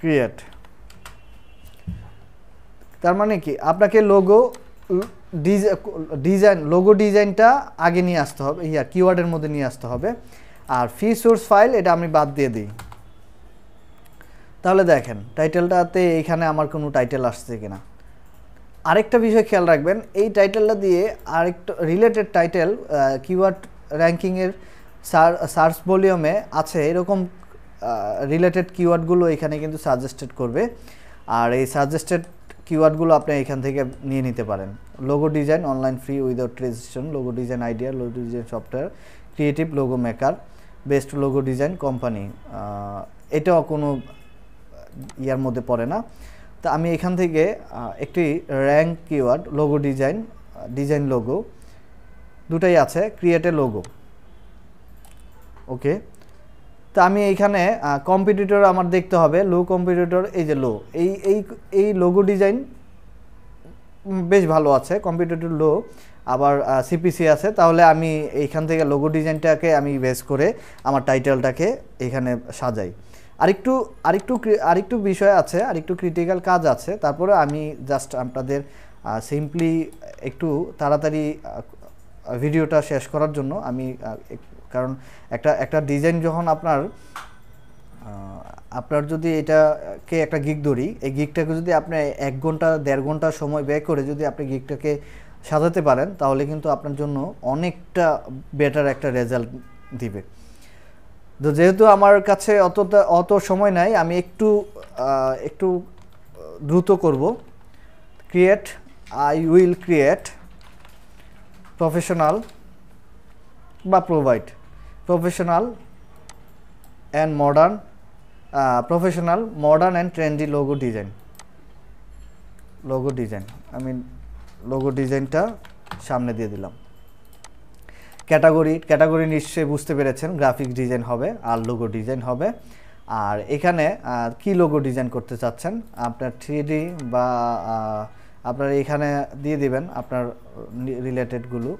ক্রিয়েট তার মানে কি আপনাকে লোগো ডিজাইন লোগো ডিজাইনটা আগে নিয়ে আসতে হবে ইয়া কিওয়ার্ডের মধ্যে নিয়ে আসতে হবে আর ফি সোর্স ফাইল এটা আমি বাদ দিয়ে দিই তাহলে দেখেন টাইটেলটাতে এইখানে আমার কোনো টাইটেল আসছে কিনা আরেকটা বিষয় খেয়াল রাখবেন এই টাইটেলটা দিয়ে আরেকটা রিলেটেড টাইটেল কিওয়ার্ড র্যাঙ্কিংয়ের সার্চ ভলিউমে আছে এরকম রিলেটেড কিওয়ার্ডগুলো এখানে কিন্তু সাজেস্টেড করবে আর এই সাজেস্টেড কিওয়ার্ডগুলো আপনি এখান থেকে নিয়ে নিতে পারেন logo design online free without registration logo design idea logo design software creative logo maker best logo design company এটাও কোনো ইয়ার মধ্যে পড়ে না তো আমি এখান থেকে একটি rank keyword logo design design logo দুটাই আছে ক্রিয়েটে লোগো ওকে তা আমি এইখানে কম্পিটিটর আমার দেখতে হবে লো কম্পিটিটর এই যে লো এই এই এই লোগো ডিজাইন বেশ ভালো আছে কম্পিটিটর লো আবার সিপিসি আছে তাহলে আমি এইখান থেকে লোগো ডিজাইনটাকে আমি বেস করে আমার টাইটেলটাকে এখানে সাজাই আরেকটু আরেকটু আরেকটু বিষয় আছে আরেকটু ক্রিটিক্যাল কাজ আছে তারপরে আমি জাস্ট আপনাদের সিম্পলি একটু তাড়াতাড়ি ভিডিওটা শেষ করার জন্য আমি কারণ একটা একটা ডিজাইন যখন আপনার আপনার যদি এটাকে একটা গিক ধরি এই গিকটাকে যদি আপনি এক ঘন্টা দেড় ঘন্টা সময় ব্যয় করে যদি আপনি গিকটাকে সাজাতে পারেন তাহলে কিন্তু আপনার জন্য অনেকটা বেটার একটা রেজাল্ট দিবে তো যেহেতু আমার কাছে অতটা অত সময় নাই আমি একটু একটু দ্রুত করব create I will create professional বা provide professional and modern professional modern and trendy logo design logo design আমি লোগো ডিজাইনটা সামনে দিয়ে দিলাম ক্যাটাগরি ক্যাটাগরি নিশ্চয়ই বুঝতে পেরেছেন গ্রাফিক ডিজাইন হবে আর লোগো ডিজাইন হবে আর এখানে কি লোগো ডিজাইন করতে চাচ্ছেন আপনার থ্রি বা আপনার এখানে দিয়ে দিবেন আপনার রিলেটেডগুলো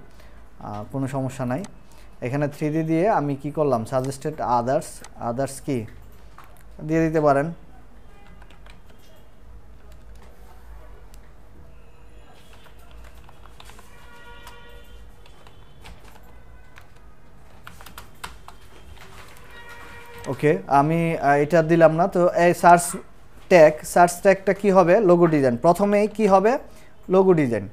কোনো সমস্যা নাই এখানে থ্রি দিয়ে আমি কি করলাম সাজেস্টেড আদার্স আদার্স কি দিয়ে দিতে পারেন ওকে আমি এটা দিলাম না তো এই সার্চ ট্যাগ সার্চ ট্যাগটা কি হবে লোগো ডিজাইন প্রথমেই কি হবে লোগো ডিজাইন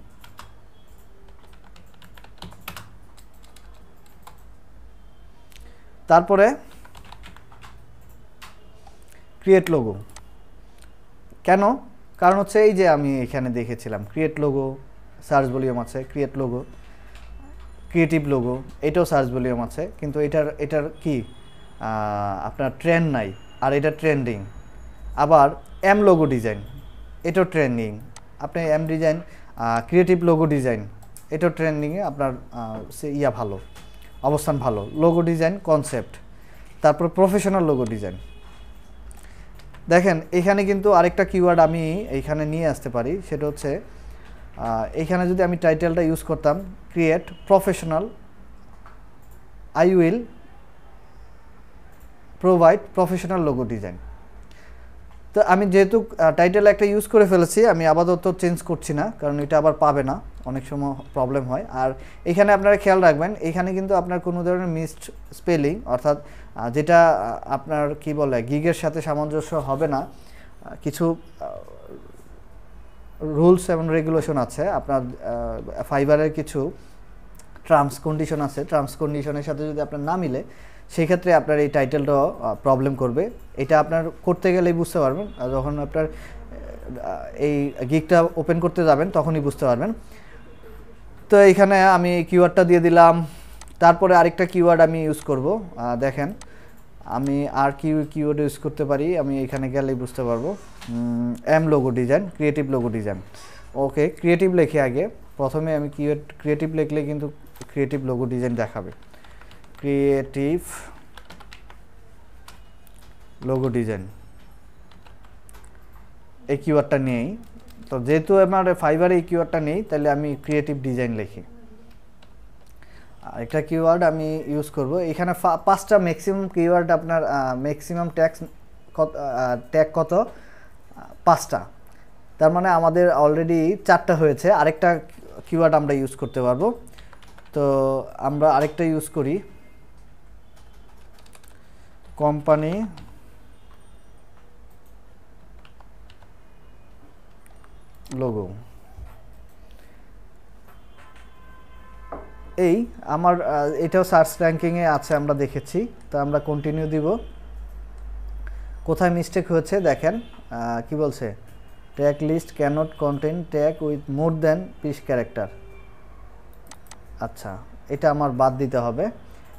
তারপরে ক্রিয়েট লোগো কেন কারণ হচ্ছে এই যে আমি এখানে দেখেছিলাম ক্রিয়েট লোগো সার্চ ভলিউম আছে ক্রিয়েট লোগো ক্রিয়েটিভ লোগো এটাও সার্চ ভলিউম আছে কিন্তু এটার এটার কি আপনার ট্রেন্ড নাই আর এটা ট্রেন্ডিং আবার এম লোগো ডিজাইন এটাও ট্রেন্ডিং আপনি M design creative logo design এটাও ট্রেন্ডিংয়ে আপনার ইয়া ভালো অবস্থান ভালো লোগো ডিজাইন কনসেপ্ট তারপর প্রফেশনাল লোগো ডিজাইন দেখেন এখানে কিন্তু আরেকটা কিওয়ার্ড আমি এইখানে নিয়ে আসতে পারি সেটা হচ্ছে এখানে যদি আমি টাইটেলটা ইউজ করতাম create professional I will provide professional logo design তো আমি যেহেতু টাইটেল একটা ইউজ করে ফেলেছি আমি আপাতত চেঞ্জ করছি না কারণ এটা আবার পাবে না অনেক সময় প্রবলেম হয় আর এখানে আপনারা খেয়াল রাখবেন এখানে কিন্তু আপনার কোনো ধরনের মিসড স্পেলিং অর্থাৎ যেটা আপনার কি বলে গিগের সাথে সামঞ্জস্য হবে না কিছু রুলস এবং রেগুলেশন আছে আপনার ফাইবারের কিছু টার্মস কন্ডিশন আছে টার্মস কন্ডিশনের সাথে যদি আপনার না মিলে সেই ক্ষেত্রে আপনার এই টাইটেলটা প্রবলেম করবে এটা আপনার করতে গেলেই বুঝতে পারবেন আর যখন আপনার এই গিকটা ওপেন করতে যাবেন তখনই বুঝতে পারবেন তো এইখানে আমি কিওয়ার্ডটা দিয়ে দিলাম তারপরে আরেকটা কিওয়ার্ড আমি ইউজ করব দেখেন আমি আর কি কিওয়ার্ড ইউজ করতে পারি আমি এখানে গেলেই বুঝতে পারবো M logo design creative logo design okay creative লেখে আগে প্রথমে আমি কিওয়ার্ড ক্রিয়েটিভ লেখলে কিন্তু ক্রিয়েটিভ লোগো ডিজাইন দেখাবে ক্রিয়েটিভ লোগো ডিজাইন এই কিওয়ার্ডটা নিয়েই তো যেহেতু আমার ফাইবারে এই কিওয়ার্ডটা নেই তাহলে আমি ক্রিয়েটিভ ডিজাইন লিখি একটা কিওয়ার্ড আমি ইউজ করব এখানে পাঁচটা ম্যাক্সিমাম কিওয়ার্ড আপনার ম্যাক্সিমাম ট্যাক্স কত ট্যাগ কত পাঁচটা তার মানে আমাদের অলরেডি চারটা হয়েছে আরেকটা কিওয়ার্ড আমরা ইউজ করতে পারবো তো আমরা আরেকটা ইউজ করি কোম্পানি লোগো এই আমার এটাও সার্চ র্যাঙ্কিংয়ে আছে আমরা দেখেছি তো আমরা কন্টিনিউ দিব কোথায় মিস্টেক হয়েছে দেখেন কি বলছে tag list can't contain tag with more than piece character আচ্ছা এটা আমার বাদ দিতে হবে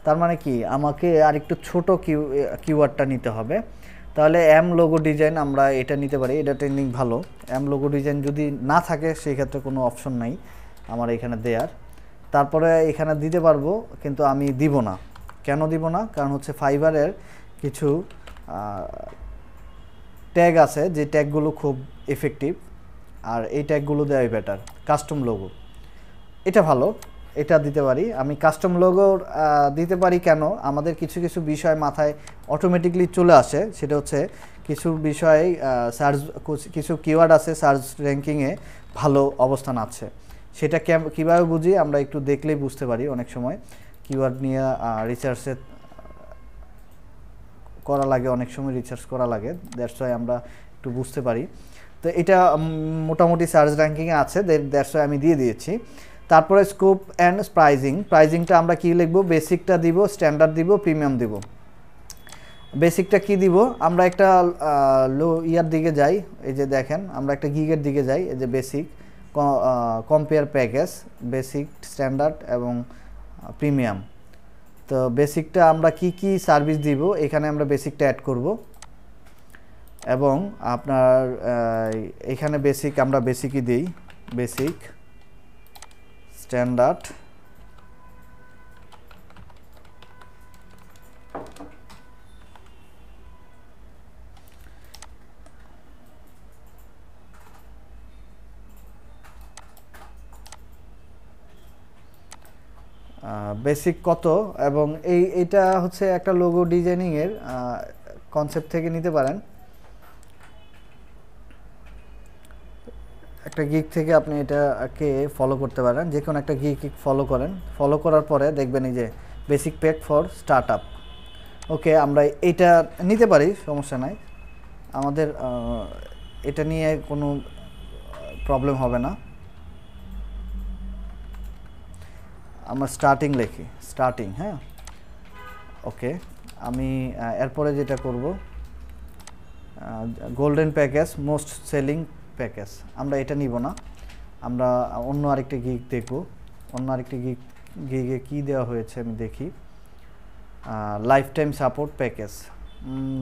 তার মানে কি আমাকে আর একটু ছোটো কিউ কিউআরটা নিতে হবে তাহলে এম লোগো ডিজাইন আমরা এটা নিতে পারি এটা ট্রেন্ডিং ভালো এম লোগো ডিজাইন যদি না থাকে সেই ক্ষেত্রে কোনো অপশন নাই আমার এখানে দেয়ার তারপরে এখানে দিতে পারবো কিন্তু আমি দিব না কেন দিব না কারণ হচ্ছে ফাইবারের কিছু ট্যাগ আছে যে ট্যাগগুলো খুব এফেক্টিভ আর এই ট্যাগগুলো দেওয়াই বেটার কাস্টম লোগো এটা ভালো এটা দিতে পারি আমি কাস্টম লোগো দিতে পারি কেন আমাদের কিছু কিছু বিষয় মাথায় অটোমেটিকলি চলে আসে সেটা হচ্ছে কিছু বিষয়ে সার্চ কিছু কিওয়ার্ড আছে সার্চ র্যাঙ্কিংয়ে ভালো অবস্থান আছে সেটা কীভাবে বুঝি আমরা একটু দেখলেই বুঝতে পারি অনেক সময় কিওয়ার্ড নিয়ে রিসার্চে করা লাগে অনেক সময় রিসার্চ করা লাগে দ্যাটস ওয়াই আমরা একটু বুঝতে পারি তো এটা মোটামুটি সার্চ র্যাঙ্কিংয়ে আছে দ্যাটস ওয়াই আমি দিয়ে দিয়েছি তারপরে স্কোপ অ্যান্ড প্রাইজিং প্রাইজিংটা আমরা কি লিখব বেসিকটা দিব স্ট্যান্ডার্ড দিব প্রিমিয়াম দিব বেসিকটা কি দিব আমরা একটা লো ইয়ার দিকে যাই এই যে দেখেন আমরা একটা গিগের দিকে যাই এই যে basic compare package basic standard এবং প্রিমিয়াম তো বেসিকটা আমরা কি কি সার্ভিস দিব এখানে আমরা বেসিকটা অ্যাড করব এবং আপনার এখানে বেসিক আমরা বেসিকই দিই বেসিক স্ট্যান্ডার্ড বেসিক কত এবং এই এটা হচ্ছে একটা লোগো ডিজাইনিংয়ের কনসেপ্ট থেকে নিতে পারেন একটা গিক থেকে আপনি এটাকে ফলো করতে পারেন যে কোনো একটা গিক ফলো করেন ফলো করার পরে দেখবেন এই যে basic pack for startup okay আমরা এটা নিতে পারি সমস্যা নাই আমাদের এটা নিয়ে কোনো প্রবলেম হবে না আমরা স্টার্টিং লিখি স্টার্টিং হ্যাঁ ওকে আমি এরপরে যেটা করব golden package most selling package আমরা এটা নিব না আমরা অন্য আরেকটি গিগ দেখব অন্য আরেকটি গিগ গিগে কী দেওয়া হয়েছে আমি দেখি লাইফ টাইম সাপোর্ট প্যাকেজ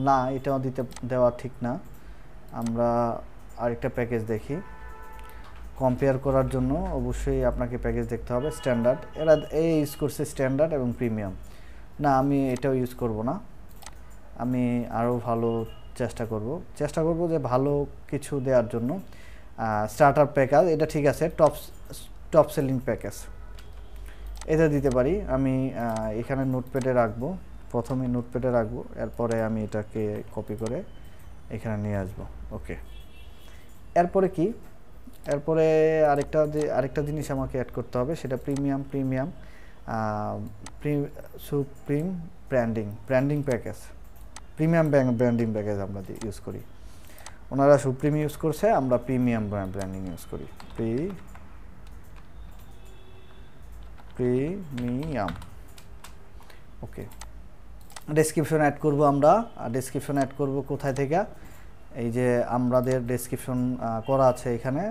না এটাও দিতে দেওয়া ঠিক না আমরা আরেকটা প্যাকেজ দেখি কম্পেয়ার করার জন্য অবশ্যই আপনাকে প্যাকেজ দেখতে হবে স্ট্যান্ডার্ড এরা এ ইউজ করছে স্ট্যান্ডার্ড এবং প্রিমিয়াম না আমি এটাও ইউজ করব না আমি আরও ভালো চেষ্টা করব চেষ্টা করব যে ভালো কিছু দেওয়ার জন্য স্টার্টার প্যাকেজ এটা ঠিক আছে টপ টপ সেলিং প্যাকেজ এটা দিতে পারি আমি এখানে নোটপ্যাডে রাখব প্রথমে নোটপ্যাডে রাখব এরপরে আমি এটাকে কপি করে এখানে নিয়ে আসব ওকে এরপরে কি এরপরে আরেকটা যে আরেকটা জিনিস আমাকে অ্যাড করতে হবে সেটা premium premium supreme branding branding package premium branding package আমরা ইউজ করি ওনারা সুপ্রিম ইউজ করছে আমরা প্রিমিয়াম ব্র্যান্ডিং ইউজ করি pre premium okay description add করব আমরা ডেসক্রিপশন অ্যাড করব কোথায় থেকে এই যে আমাদের ডেসক্রিপশন করা আছে এখানে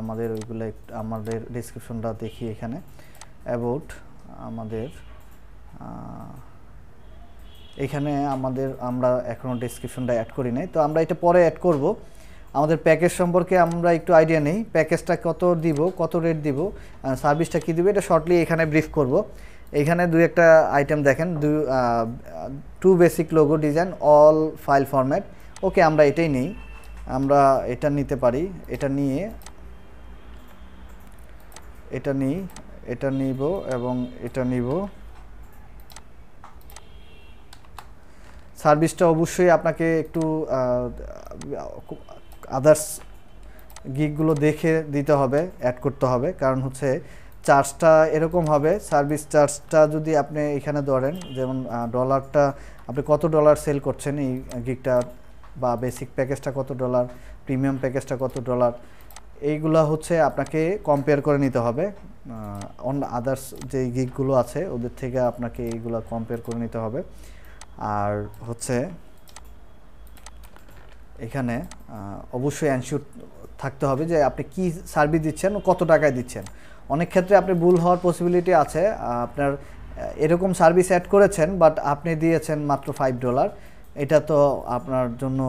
আমাদের ওইগুলো আমাদের ডেসক্রিপশনটা দেখি এখানে অ্যাবাউট আমাদের এখানে আমাদের আমরা এখনও ডিসক্রিপশনটা অ্যাড করি নাই তো আমরা এটা পরে অ্যাড করব আমাদের প্যাকেজ সম্পর্কে আমরা একটু আইডিয়া নেই প্যাকেজটা কত দিব কত রেট দিব সার্ভিসটা কী দিব এটা শর্টলি এখানে ব্রিফ করব এখানে দুই একটা আইটেম দেখেন দু two basic logo design all file format okay আমরা এটাই নেই আমরা এটা নিতে পারি এটা নিয়ে এটা নিই এটা নিব এবং এটা নিব সার্ভিসটা অবশ্যই আপনাকে একটু আদার্স গিকগুলো দেখে দিতে হবে অ্যাড করতে হবে কারণ হচ্ছে চার্জটা এরকম হবে সার্ভিস চার্জটা যদি আপনি এখানে ধরেন যেমন ডলারটা আপনি কত ডলার সেল করছেন এই গিকটা বা বেসিক প্যাকেজটা কত ডলার প্রিমিয়াম প্যাকেজটা কত ডলার এইগুলা হচ্ছে আপনাকে কম্পেয়ার করে নিতে হবে অন আদার্স যে গিকগুলো আছে ওদের থেকে আপনাকে এইগুলো কম্পেয়ার করে নিতে হবে আর হচ্ছে এখানে অবশ্যই অ্যানশিওর থাকতে হবে যে আপনি কি সার্ভিস দিচ্ছেন কত টাকায় দিচ্ছেন অনেক ক্ষেত্রে আপনি ভুল হওয়ার পসিবিলিটি আছে আপনার এরকম সার্ভিস অ্যাড করেছেন বাট আপনি দিয়েছেন মাত্র ফাইভ ডলার এটা তো আপনার জন্য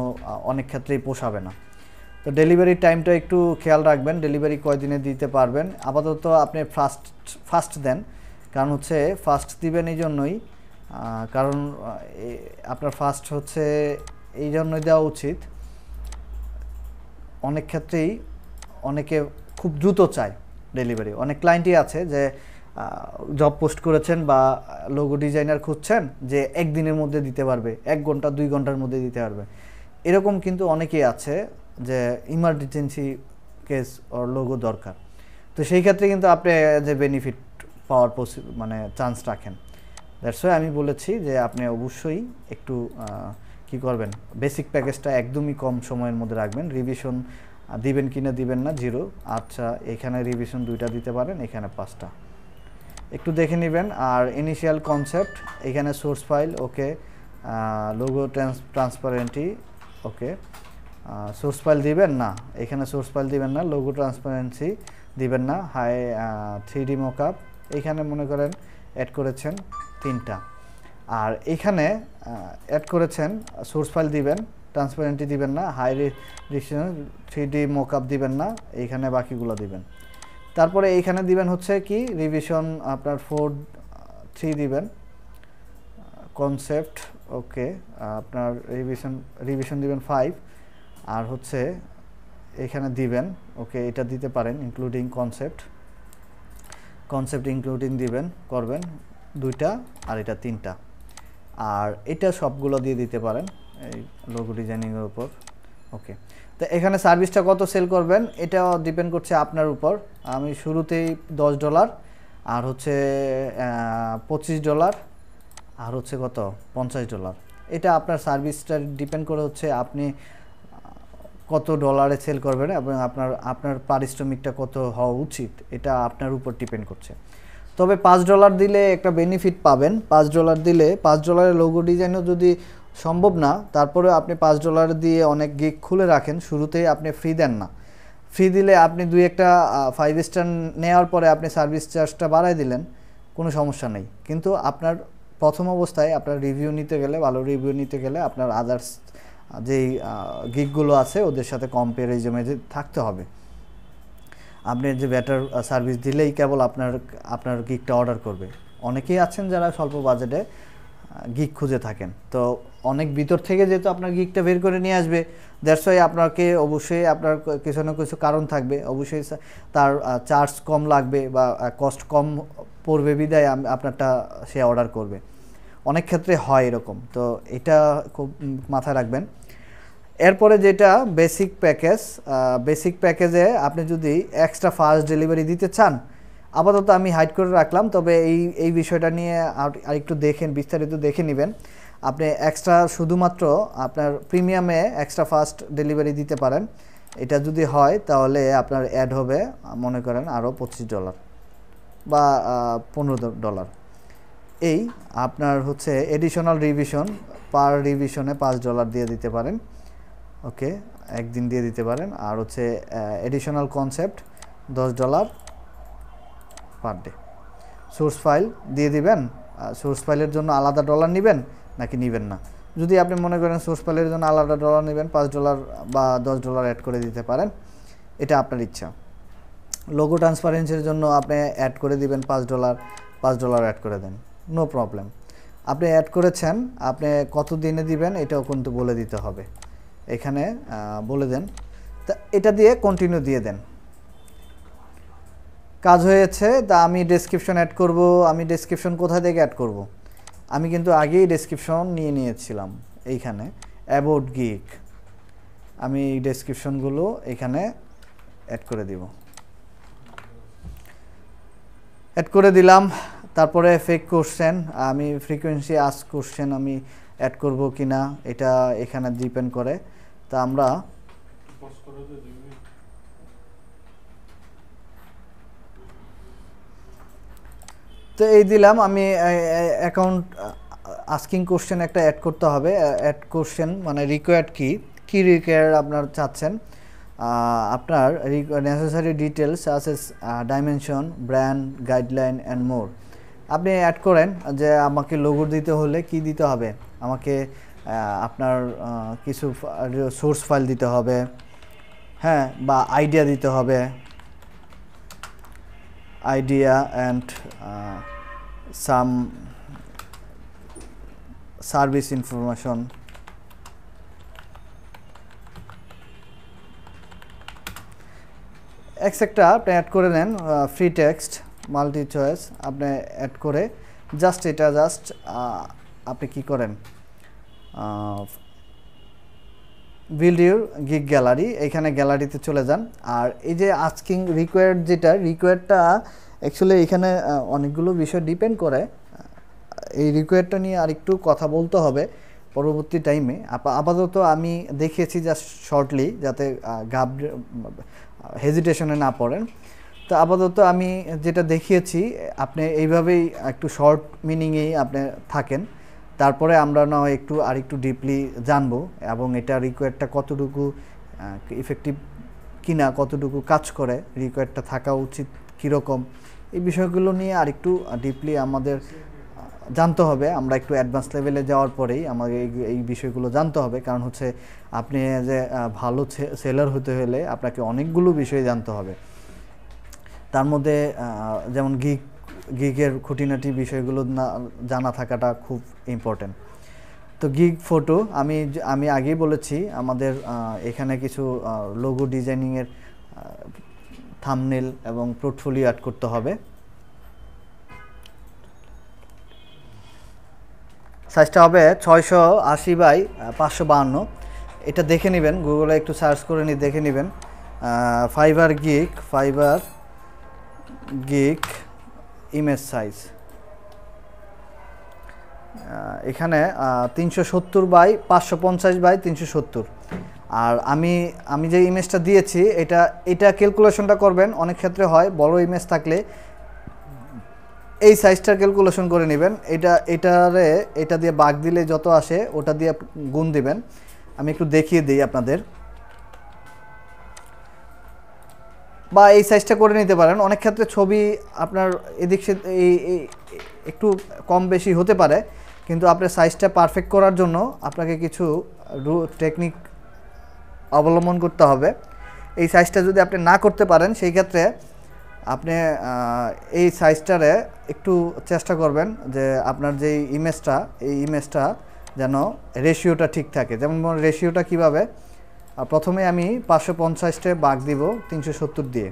অনেক ক্ষেত্রেই পোষাবে না তো ডেলিভারি টাইমটা একটু খেয়াল রাখবেন ডেলিভারি কয়দিনে দিতে পারবেন আপাতত আপনি ফার্স্ট ফার্স্ট দেন কারণ হচ্ছে ফার্স্ট দিবেন এই জন্যই কারণ আপনার ফার্স্ট হচ্ছে এই জন্যই দেওয়া উচিত অনেক ক্ষেত্রেই অনেকে খুব দ্রুত চায় ডেলিভারি অনেক ক্লায়েন্টই আছে যে জব পোস্ট করেছেন বা লোগো ডিজাইনার খুঁজছেন যে একদিনের মধ্যে দিতে পারবে এক ঘন্টা দুই ঘন্টার মধ্যে দিতে পারবে এরকম কিন্তু অনেকেই আছে যে ইমার্জেন্সি কেস ওর লোগো দরকার তো সেই ক্ষেত্রে কিন্তু আপনি যে বেনিফিট পাওয়ার পসি মানে চান্স রাখেন দ্যাটস ওয়াই আমি বলেছি যে আপনি অবশ্যই একটু কি করবেন বেসিক প্যাকেজটা একদমই কম সময়ের মধ্যে রাখবেন রিভিশন দিবেন কি না দিবেন না জিরো আচ্ছা এখানে রিভিশন দুইটা দিতে পারেন এখানে পাঁচটা একটু দেখে নেবেন আর ইনিশিয়াল কনসেপ্ট এখানে source file okay logo trans transparency okay source file দিবেন না এখানে সোর্স ফাইল দিবেন না লোগো ট্রান্সপারেন্সি দিবেন না হাই থ্রি ডি মোকআপ এখানে মনে করেন অ্যাড করেছেন তিনটা আর এখানে অ্যাড করেছেন সোর্স ফাইল দিবেন ট্রান্সপারেন্টি দিবেন না high resolution three D mockup দিবেন না এইখানে বাকিগুলো দিবেন তারপরে এইখানে দিবেন হচ্ছে কি রিভিশন আপনার ফোর থ্রি দিবেন কনসেপ্ট ওকে আপনার রিভিশন রিভিশন দিবেন ফাইভ আর হচ্ছে এখানে দিবেন ওকে এটা দিতে পারেন ইনক্লুডিং কনসেপ্ট কনসেপ্ট ইনক্লুডিং দিবেন করবেন দুইটা আর এটা তিনটা আর এটা সবগুলো দিয়ে দিতে পারেন এই লোগো ডিজাইনিংয়ের উপর ওকে তো এখানে সার্ভিসটা কত সেল করবেন এটাও ডিপেন্ড করছে আপনার উপর আমি শুরুতেই দশ ডলার আর হচ্ছে পঁচিশ ডলার আর হচ্ছে কত পঞ্চাশ ডলার এটা আপনার সার্ভিসটা ডিপেন্ড করে হচ্ছে আপনি কত ডলারে সেল করবেন এবং আপনার আপনার পারিশ্রমিকটা কত হওয়া উচিত এটা আপনার উপর ডিপেন্ড করছে তবে পাঁচ ডলার দিলে একটা বেনিফিট পাবেন পাঁচ ডলার দিলে পাঁচ ডলারের লোগো ডিজাইনও যদি সম্ভব না তারপরে আপনি পাঁচ ডলার দিয়ে অনেক গিক খুলে রাখেন শুরুতেই আপনি ফ্রি দেন না ফ্রি দিলে আপনি দুই একটা ফাইভ স্টার নেওয়ার পরে আপনি সার্ভিস চার্জটা বাড়াই দিলেন কোনো সমস্যা নেই কিন্তু আপনার প্রথম অবস্থায় আপনার রিভিউ নিতে গেলে ভালো রিভিউ নিতে গেলে আপনার আদার্স যেই গিকগুলো আছে ওদের সাথে কম্পেরিজমে থাকতে হবে আপনি যে ব্যাটার সার্ভিস দিলেই কেবল আপনার আপনার গিকটা অর্ডার করবে অনেকেই আছেন যারা স্বল্প বাজেটে গিক খুঁজে থাকেন তো অনেক ভিতর থেকে যেহেতু আপনার গিকটা বের করে নিয়ে আসবে দ্যাটস ওয়াই আপনাকে অবশ্যই আপনার কিছু না কিছু কারণ থাকবে অবশ্যই তার চার্জ কম লাগবে বা কস্ট কম পড়বে বিদায় আপনারটা সে অর্ডার করবে অনেক ক্ষেত্রে হয় এরকম তো এটা খুব মাথায় রাখবেন এরপরে যেটা বেসিক প্যাকেজ বেসিক প্যাকেজে আপনি যদি এক্সট্রা ফাস্ট ডেলিভারি দিতে চান আপাতত আমি হাইড করে রাখলাম তবে এই এই বিষয়টা নিয়ে আর একটু দেখেন বিস্তারিত দেখে নেবেন আপনি এক্সট্রা শুধুমাত্র আপনার প্রিমিয়ামে এক্সট্রা ফাস্ট ডেলিভারি দিতে পারেন এটা যদি হয় তাহলে আপনার অ্যাড হবে মনে করেন আরও পঁচিশ ডলার বা পনেরো ডলার এই আপনার হচ্ছে এডিশনাল রিভিশন পার রিভিশনে পাঁচ ডলার দিয়ে দিতে পারেন ওকে একদিন দিয়ে দিতে পারেন আর হচ্ছে এডিশনাল কনসেপ্ট দশ dollar per day source file দিয়ে দিবেন সোর্স ফাইলের জন্য আলাদা ডলার নেবেন নাকি নেবেন না যদি আপনি মনে করেন সোর্স ফাইলের জন্য আলাদা ডলার নেবেন পাঁচ ডলার বা দশ ডলার অ্যাড করে দিতে পারেন এটা আপনার ইচ্ছা লোগো ট্রান্সপারেন্সির জন্য আপনি অ্যাড করে দিবেন পাঁচ ডলার পাঁচ ডলার অ্যাড করে দেন নো প্রবলেম আপনি অ্যাড করেছেন আপনি কত দিনে দিবেন এটাও কিন্তু বলে দিতে হবে এখানে বলে দেন তা এটা দিয়ে কন্টিনিউ দিয়ে দেন কাজ হয়েছে তা আমি ডেসক্রিপশন অ্যাড করব আমি ডেসক্রিপশন কোথা থেকে অ্যাড করব। আমি কিন্তু আগেই ডেসক্রিপশন নিয়ে নিয়েছিলাম এইখানে অ্যাবাউট গিক আমি এই ডেসক্রিপশনগুলো এখানে অ্যাড করে দিব অ্যাড করে দিলাম তারপরে ফেক কোশ্চেন আমি ফ্রিকোয়েন্সি আস কোশ্চেন আমি অ্যাড করব কি না এটা এখানে ডিপেন্ড করে তা আমরা তো এই দিলাম আমি অ্যাকাউন্ট আস্কিং কোশ্চেন একটা অ্যাড করতে হবে অ্যাড কোশ্চেন মানে রিকোয়ার্ড কি কি রিকোয়ার্ড আপনার চাচ্ছেন আপনার নেসেসারি ডিটেলস অ্যাসেস dimension brand guideline and more আপনি অ্যাড করেন যে আমাকে লোগো দিতে হলে কি দিতে হবে আমাকে আপনার কিছু সোর্স ফাইল দিতে হবে হ্যাঁ বা আইডিয়া দিতে হবে idea and some service information এক্সেক্টা আপনি অ্যাড করে নেন ফ্রি টেক্সট মাল্টি চয়েস আপনি অ্যাড করে জাস্ট এটা জাস্ট আপনি কি করেন বিল্ড ইউর গিগ গ্যালারি এখানে গ্যালারিতে চলে যান আর এই যে আস্কিং রিকোয়ার্ড যেটা রিকোয়ার্ডটা অ্যাকচুয়ালি এখানে অনেকগুলো বিষয় ডিপেন্ড করে এই রিকোয়ারটা নিয়ে আরেকটু কথা বলতে হবে পরবর্তী টাইমে আপাতত আমি দেখিয়েছি জাস্ট শর্টলি যাতে গাব হেজিটেশনে না পড়েন তো আপাতত আমি যেটা দেখিয়েছি আপনি এইভাবেই একটু শর্ট মিনিংয়েই আপনি থাকেন তারপরে আমরা না একটু আর একটু ডিপলি জানবো এবং এটা রিকোয়ারটা কতটুকু ইফেক্টিভ কিনা কতটুকু কাজ করে রিকোয়ারটা থাকা উচিত কীরকম এই বিষয়গুলো নিয়ে আরেকটু ডিপলি আমাদের জানতে হবে আমরা একটু অ্যাডভান্স লেভেলে যাওয়ার পরেই আমাকে এই বিষয়গুলো জানতে হবে কারণ হচ্ছে আপনি যে ভালো সেলার হতে হলে আপনাকে অনেকগুলো বিষয় জানতে হবে তার মধ্যে যেমন গিক গিগের খুঁটিনাটি বিষয়গুলো না জানা থাকাটা খুব ইম্পর্টেন্ট তো গিগ ফটো আমি আমি আগেই বলেছি আমাদের এখানে কিছু লোগো ডিজাইনিংয়ের থামনেল এবং পোর্টফোলিও অ্যাড করতে হবে সাইজটা হবে ছয়শো আশি বাই পাঁচশো বাহান্ন এটা দেখে নেবেন গুগলে একটু সার্চ করে নিয়ে দেখে নেবেন Fiverr gig Fiverr gig image size এখানে তিনশো সত্তর বাই পাঁচশো পঞ্চাশ বাই তিনশো সত্তর আর আমি আমি যে ইমেজটা দিয়েছি এটা এটা ক্যালকুলেশনটা করবেন অনেক ক্ষেত্রে হয় বড় ইমেজ থাকলে এই সাইজটার ক্যালকুলেশন করে নেবেন এটা এটারে এটা দিয়ে বাঘ দিলে যত আসে ওটা দিয়ে গুণ দিবেন আমি একটু দেখিয়ে দিই আপনাদের বা এই সাইজটা করে নিতে পারেন অনেক ক্ষেত্রে ছবি আপনার এদিক সে একটু কম বেশি হতে পারে কিন্তু আপনার সাইজটা পারফেক্ট করার জন্য আপনাকে কিছু রু টেকনিক অবলম্বন করতে হবে এই সাইজটা যদি আপনি না করতে পারেন সেই ক্ষেত্রে আপনি এই সাইজটারে একটু চেষ্টা করবেন যে আপনার যে ইমেজটা এই ইমেজটা যেন রেশিওটা ঠিক থাকে যেমন রেশিওটা কিভাবে আর প্রথমে আমি পাঁচশো পঞ্চাশটা বাঘ দিব তিনশো সত্তর দিয়ে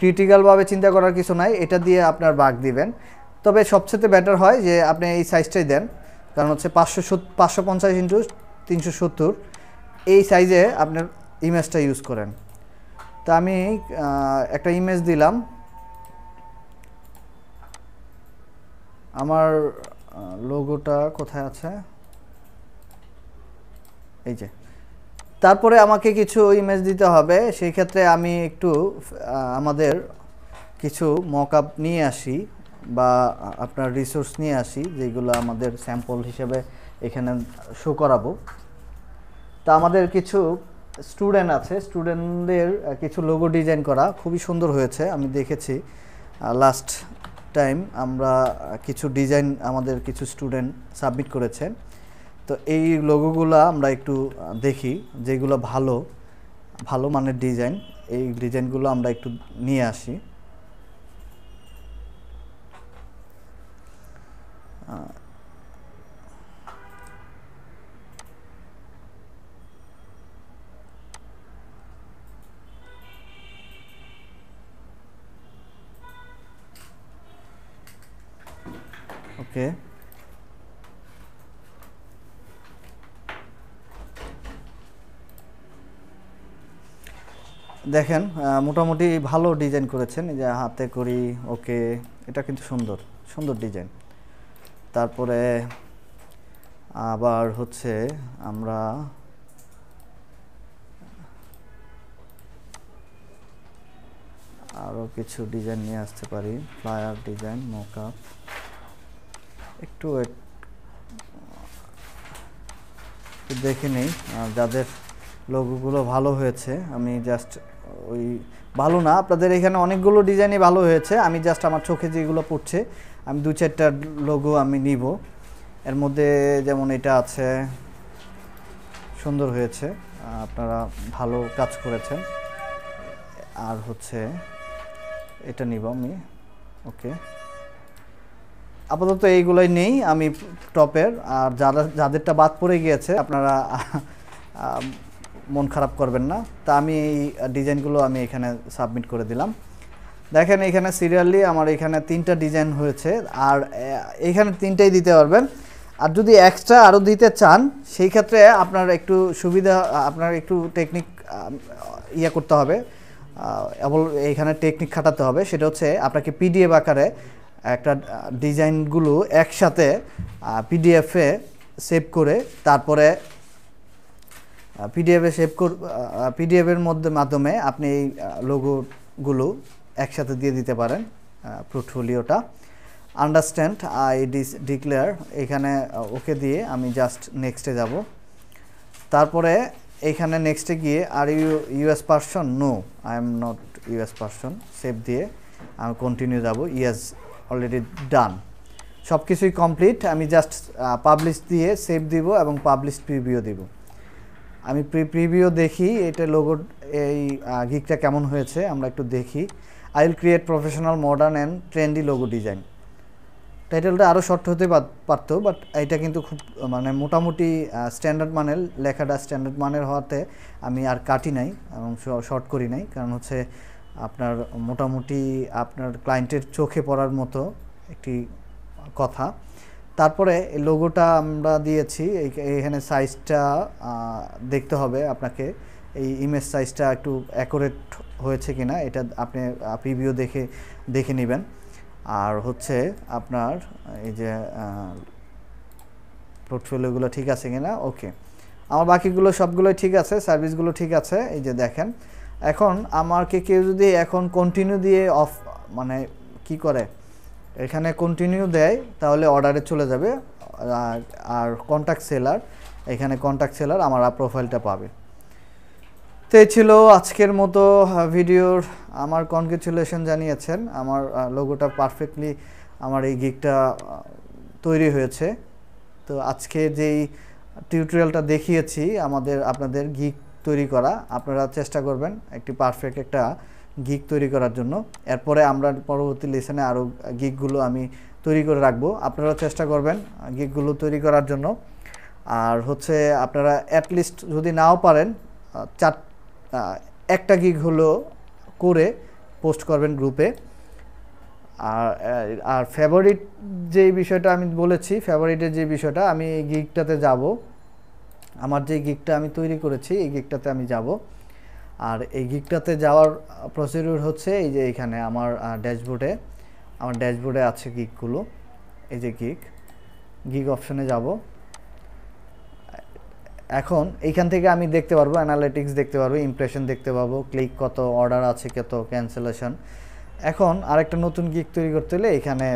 ক্রিটিক্যালভাবে চিন্তা করার কিছু নাই এটা দিয়ে আপনার বাঘ দিবেন তবে সবচেয়ে বেটার হয় যে আপনি এই সাইজটাই দেন কারণ হচ্ছে পাঁচশো পাঁচশো পঞ্চাশ ইন্টু তিনশো সত্তর এই সাইজে আপনার ইমেজটা ইউজ করেন তা আমি একটা ইমেজ দিলাম আমার লোগোটা কোথায় আছে এই যে তারপরে আমাকে কিছু ইমেজ দিতে হবে সেই ক্ষেত্রে আমি একটু আমাদের কিছু মক নিয়ে আসি বা আপনার রিসোর্স নিয়ে আসি যেগুলো আমাদের স্যাম্পল হিসেবে এখানে শো করাবো তা আমাদের কিছু স্টুডেন্ট আছে স্টুডেন্টদের কিছু লোগো ডিজাইন করা খুবই সুন্দর হয়েছে আমি দেখেছি লাস্ট টাইম আমরা কিছু ডিজাইন আমাদের কিছু স্টুডেন্ট সাবমিট করেছে তো এই লোগোগুলো আমরা একটু দেখি যেগুলো ভালো ভালো মানের ডিজাইন এই ডিজাইনগুলো আমরা একটু নিয়ে আসি ওকে okay. দেখেন মোটামুটি ভালো ডিজাইন করেছেন যে হাতে করি ওকে এটা কিন্তু সুন্দর সুন্দর ডিজাইন তারপরে আবার হচ্ছে আমরা আরও কিছু ডিজাইন নিয়ে আসতে পারি ফ্লায়ার ডিজাইন মোকআপ একটু দেখে নেই যাদের লোগোগুলো ভালো হয়েছে আমি জাস্ট ওই ভালো না আপনাদের এখানে অনেকগুলো ডিজাইনই ভালো হয়েছে আমি জাস্ট আমার চোখে যেগুলো পড়ছে আমি দু চারটা লোগো আমি নিব এর মধ্যে যেমন এটা আছে সুন্দর হয়েছে আপনারা ভালো কাজ করেছেন আর হচ্ছে এটা নিব আমি ওকে আপাতত এইগুলোই নেই আমি টপের আর যারা যাদেরটা বাদ পড়ে গিয়েছে আপনারা মন খারাপ করবেন না তা আমি এই ডিজাইনগুলো আমি এখানে সাবমিট করে দিলাম দেখেন এখানে সিরিয়ালি আমার এখানে তিনটা ডিজাইন হয়েছে আর এখানে তিনটাই দিতে পারবেন আর যদি এক্সট্রা আরও দিতে চান সেই ক্ষেত্রে আপনার একটু সুবিধা আপনার একটু টেকনিক ইয়ে করতে হবে এখানে টেকনিক খাটাতে হবে সেটা হচ্ছে আপনাকে পিডিএফ আকারে একটা ডিজাইনগুলো একসাথে পিডিএফে সেভ করে তারপরে পিডিএফে সেভ কর পিডিএফের মধ্যে মাধ্যমে আপনি এই লোগোগুলো একসাথে দিয়ে দিতে পারেন পোর্টফোলিওটা আন্ডারস্ট্যান্ড আই ডিস ডিক্লেয়ার এখানে ওকে দিয়ে আমি জাস্ট নেক্সটে যাব তারপরে এইখানে নেক্সটে গিয়ে are you US person no I am not US person save দিয়ে আমি কন্টিনিউ যাব ইয়াস অলরেডি ডান সব কিছুই কমপ্লিট আমি জাস্ট পাবলিশ দিয়ে সেভ দিব এবং পাবলিশ প্রিভিউ দিব আমি প্রি প্রিভিউ দেখি এটা লোগো এই গিকটা কেমন হয়েছে আমরা একটু দেখি I will create professional modern and trendy logo design টাইটেলটা আরও শর্ট হতে পারতো বাট এটা কিন্তু খুব মানে মোটামুটি স্ট্যান্ডার্ড মানের লেখাটা স্ট্যান্ডার্ড মানের হওয়াতে আমি আর কাটি নাই এবং শর্ট করি নাই কারণ হচ্ছে আপনার মোটামুটি আপনার ক্লায়েন্টের চোখে পড়ার মতো একটি কথা তারপরে লোগোটা আমরা দিয়েছি এখানে সাইজটা দেখতে হবে আপনাকে এই ইমেজ সাইজটা একটু অ্যাকোরেট হয়েছে কি না এটা আপনি প্রিভিউ দেখে দেখে নেবেন আর হচ্ছে আপনার এই যে পোর্টফোলিওগুলো ঠিক আছে কি না ওকে আমার বাকিগুলো সবগুলোই ঠিক আছে সার্ভিসগুলো ঠিক আছে এই যে দেখেন এখন আমাকে কেউ যদি এখন কন্টিনিউ দিয়ে অফ মানে কি করে এখানে কন্টিনিউ দেয় তাহলে অর্ডারে চলে যাবে আর কন্ট্যাক্ট সেলার এখানে কন্ট্যাক্ট সেলার আমার প্রোফাইলটা পাবে তো এই ছিল আজকের মতো ভিডিওর আমার কনগ্রেচুলেশন জানিয়েছেন আমার লোগোটা পারফেক্টলি আমার এই গিকটা তৈরি হয়েছে তো আজকে যেই টিউটোরিয়ালটা দেখিয়েছি আমাদের আপনাদের গিক তৈরি করা আপনারা চেষ্টা করবেন একটি পারফেক্ট একটা গিক তৈরি করার জন্য এরপরে আমরা পরবর্তী লেসনে আরও গিকগুলো আমি তৈরি করে রাখবো আপনারা চেষ্টা করবেন গিকগুলো তৈরি করার জন্য আর হচ্ছে আপনারা অ্যাটলিস্ট যদি নাও পারেন চার একটা গিগ হলো করে পোস্ট করবেন গ্রুপে আর আর ফেভারিট যে বিষয়টা আমি বলেছি ফেভারিটের যে বিষয়টা আমি এই গিকটাতে যাব আমার যে গিকটা আমি তৈরি করেছি এই গিকটাতে আমি যাবো আর এই গিকটাতে যাওয়ার প্রসিডিউর হচ্ছে এই যে এখানে আমার ড্যাশবোর্ডে আমার ড্যাশবোর্ডে আছে গিকগুলো এই যে গিক গিক অপশনে যাব এখন এইখান থেকে আমি দেখতে পারবো অ্যানালিটিক্স দেখতে পারবো ইমপ্রেশন দেখতে পাবো ক্লিক কত অর্ডার আছে কত ক্যান্সেলেশন এখন আরেকটা নতুন গিক তৈরি করতে হলে এখানে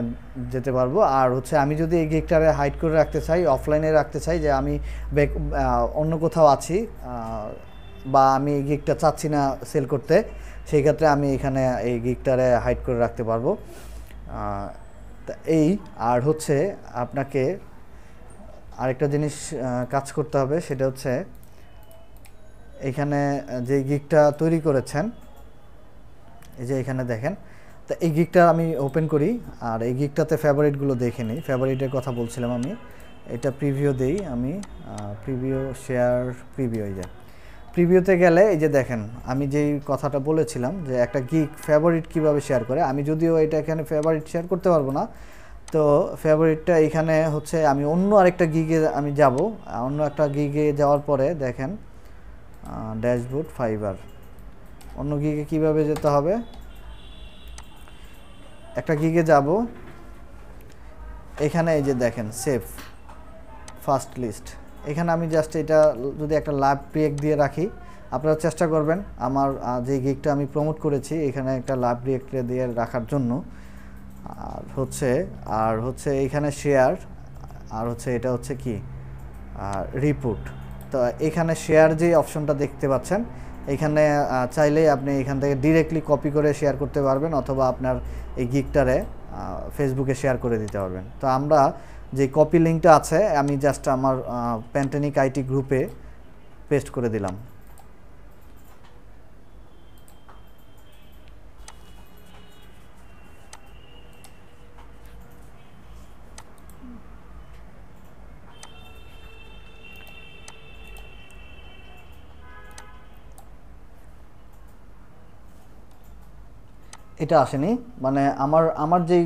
যেতে পারবো আর হচ্ছে আমি যদি এই গিকটারে হাইড করে রাখতে চাই অফলাইনে রাখতে চাই যে আমি অন্য কোথাও আছি বা আমি এই গিকটা চাচ্ছি না সেল করতে সেই ক্ষেত্রে আমি এখানে এই গিকটারে হাইড করে রাখতে পারবো এই আর হচ্ছে আপনাকে আরেকটা জিনিস কাজ করতে হবে সেটা হচ্ছে এখানে যে গিকটা তৈরি করেছেন এই যে এখানে দেখেন তা এই গিকটা আমি ওপেন করি আর এই গিকটাতে ফেভারিটগুলো দেখে নিই ফেভারিটের কথা বলছিলাম আমি এটা প্রিভিউ দেই আমি প্রিভিউ শেয়ার প্রিভিউ যায় প্রিভিউতে গেলে এই যে দেখেন আমি যেই কথাটা বলেছিলাম যে একটা গিক ফেভারিট কিভাবে শেয়ার করে আমি যদিও এটা এখানে ফেভারিট শেয়ার করতে পারবো না তো ফেভারিটটা এখানে হচ্ছে আমি অন্য আরেকটা গিগে আমি যাব অন্য একটা গিগে যাওয়ার পরে দেখেন ড্যাশবোর্ড ফাইবার অন্য গিগে কিভাবে যেতে হবে একটা গিগে যাব এখানে এই যে দেখেন সেফ ফার্স্ট লিস্ট এখানে আমি জাস্ট এটা যদি একটা লাভ ব্রেক দিয়ে রাখি আপনারা চেষ্টা করবেন আমার যে গিকটা আমি প্রমোট করেছি এখানে একটা লাভ ব্রেক দিয়ে রাখার জন্য আর হচ্ছে আর হচ্ছে এখানে শেয়ার আর হচ্ছে এটা হচ্ছে কি রিপোর্ট তো এখানে শেয়ার যে অপশনটা দেখতে পাচ্ছেন এখানে চাইলেই আপনি এখান থেকে ডিরেক্টলি কপি করে শেয়ার করতে পারবেন অথবা আপনার এই গিকটারে ফেসবুকে শেয়ার করে দিতে পারবেন তো আমরা যে কপি লিঙ্কটা আছে আমি জাস্ট আমার প্যান্টানিক আইটি গ্রুপে পেস্ট করে দিলাম এটা আসেনি মানে আমার আমার যে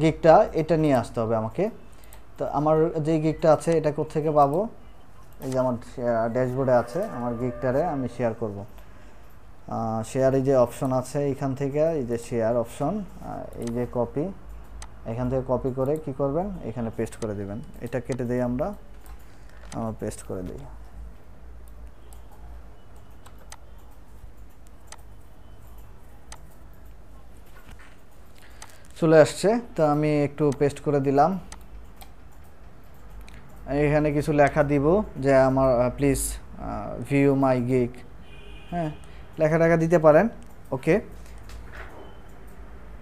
গিকটা এটা নিয়ে আসতে হবে আমাকে তো আমার যে গিকটা আছে এটা থেকে পাবো এই যে আমার ড্যাশবোর্ডে আছে আমার গিকটারে আমি শেয়ার করব শেয়ার এই যে অপশন আছে এইখান থেকে এই যে শেয়ার অপশন এই যে কপি এখান থেকে কপি করে কি করবেন এখানে পেস্ট করে দিবেন এটা কেটে দিই আমরা আমরা পেস্ট করে দিই চলে আসছে তো আমি একটু পেস্ট করে দিলাম এখানে কিছু লেখা দিব যে আমার প্লিজ ভিউ মাই গিক হ্যাঁ লেখা টাকা দিতে পারেন ওকে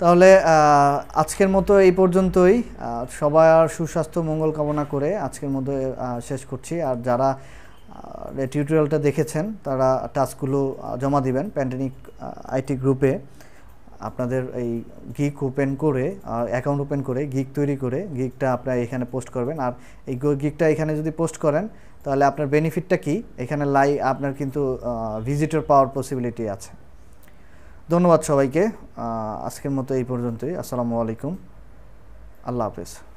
তাহলে আজকের মতো এই পর্যন্তই সবাই আর সুস্বাস্থ্য মঙ্গল কামনা করে আজকের মতো শেষ করছি আর যারা টিউটোরিয়ালটা দেখেছেন তারা টাস্কগুলো জমা দিবেন প্যান্ডেমিক আইটি গ্রুপে আপনাদের এই গিক ওপেন করে অ্যাকাউন্ট ওপেন করে গিক তৈরি করে গিকটা আপনার এখানে পোস্ট করবেন আর এই গিকটা এখানে যদি পোস্ট করেন তাহলে আপনার বেনিফিটটা কি এখানে লাই আপনার কিন্তু ভিজিটর পাওয়ার পসিবিলিটি আছে ধন্যবাদ সবাইকে আজকের মতো এই পর্যন্তই আসসালামু আলাইকুম আল্লাহ হাফেজ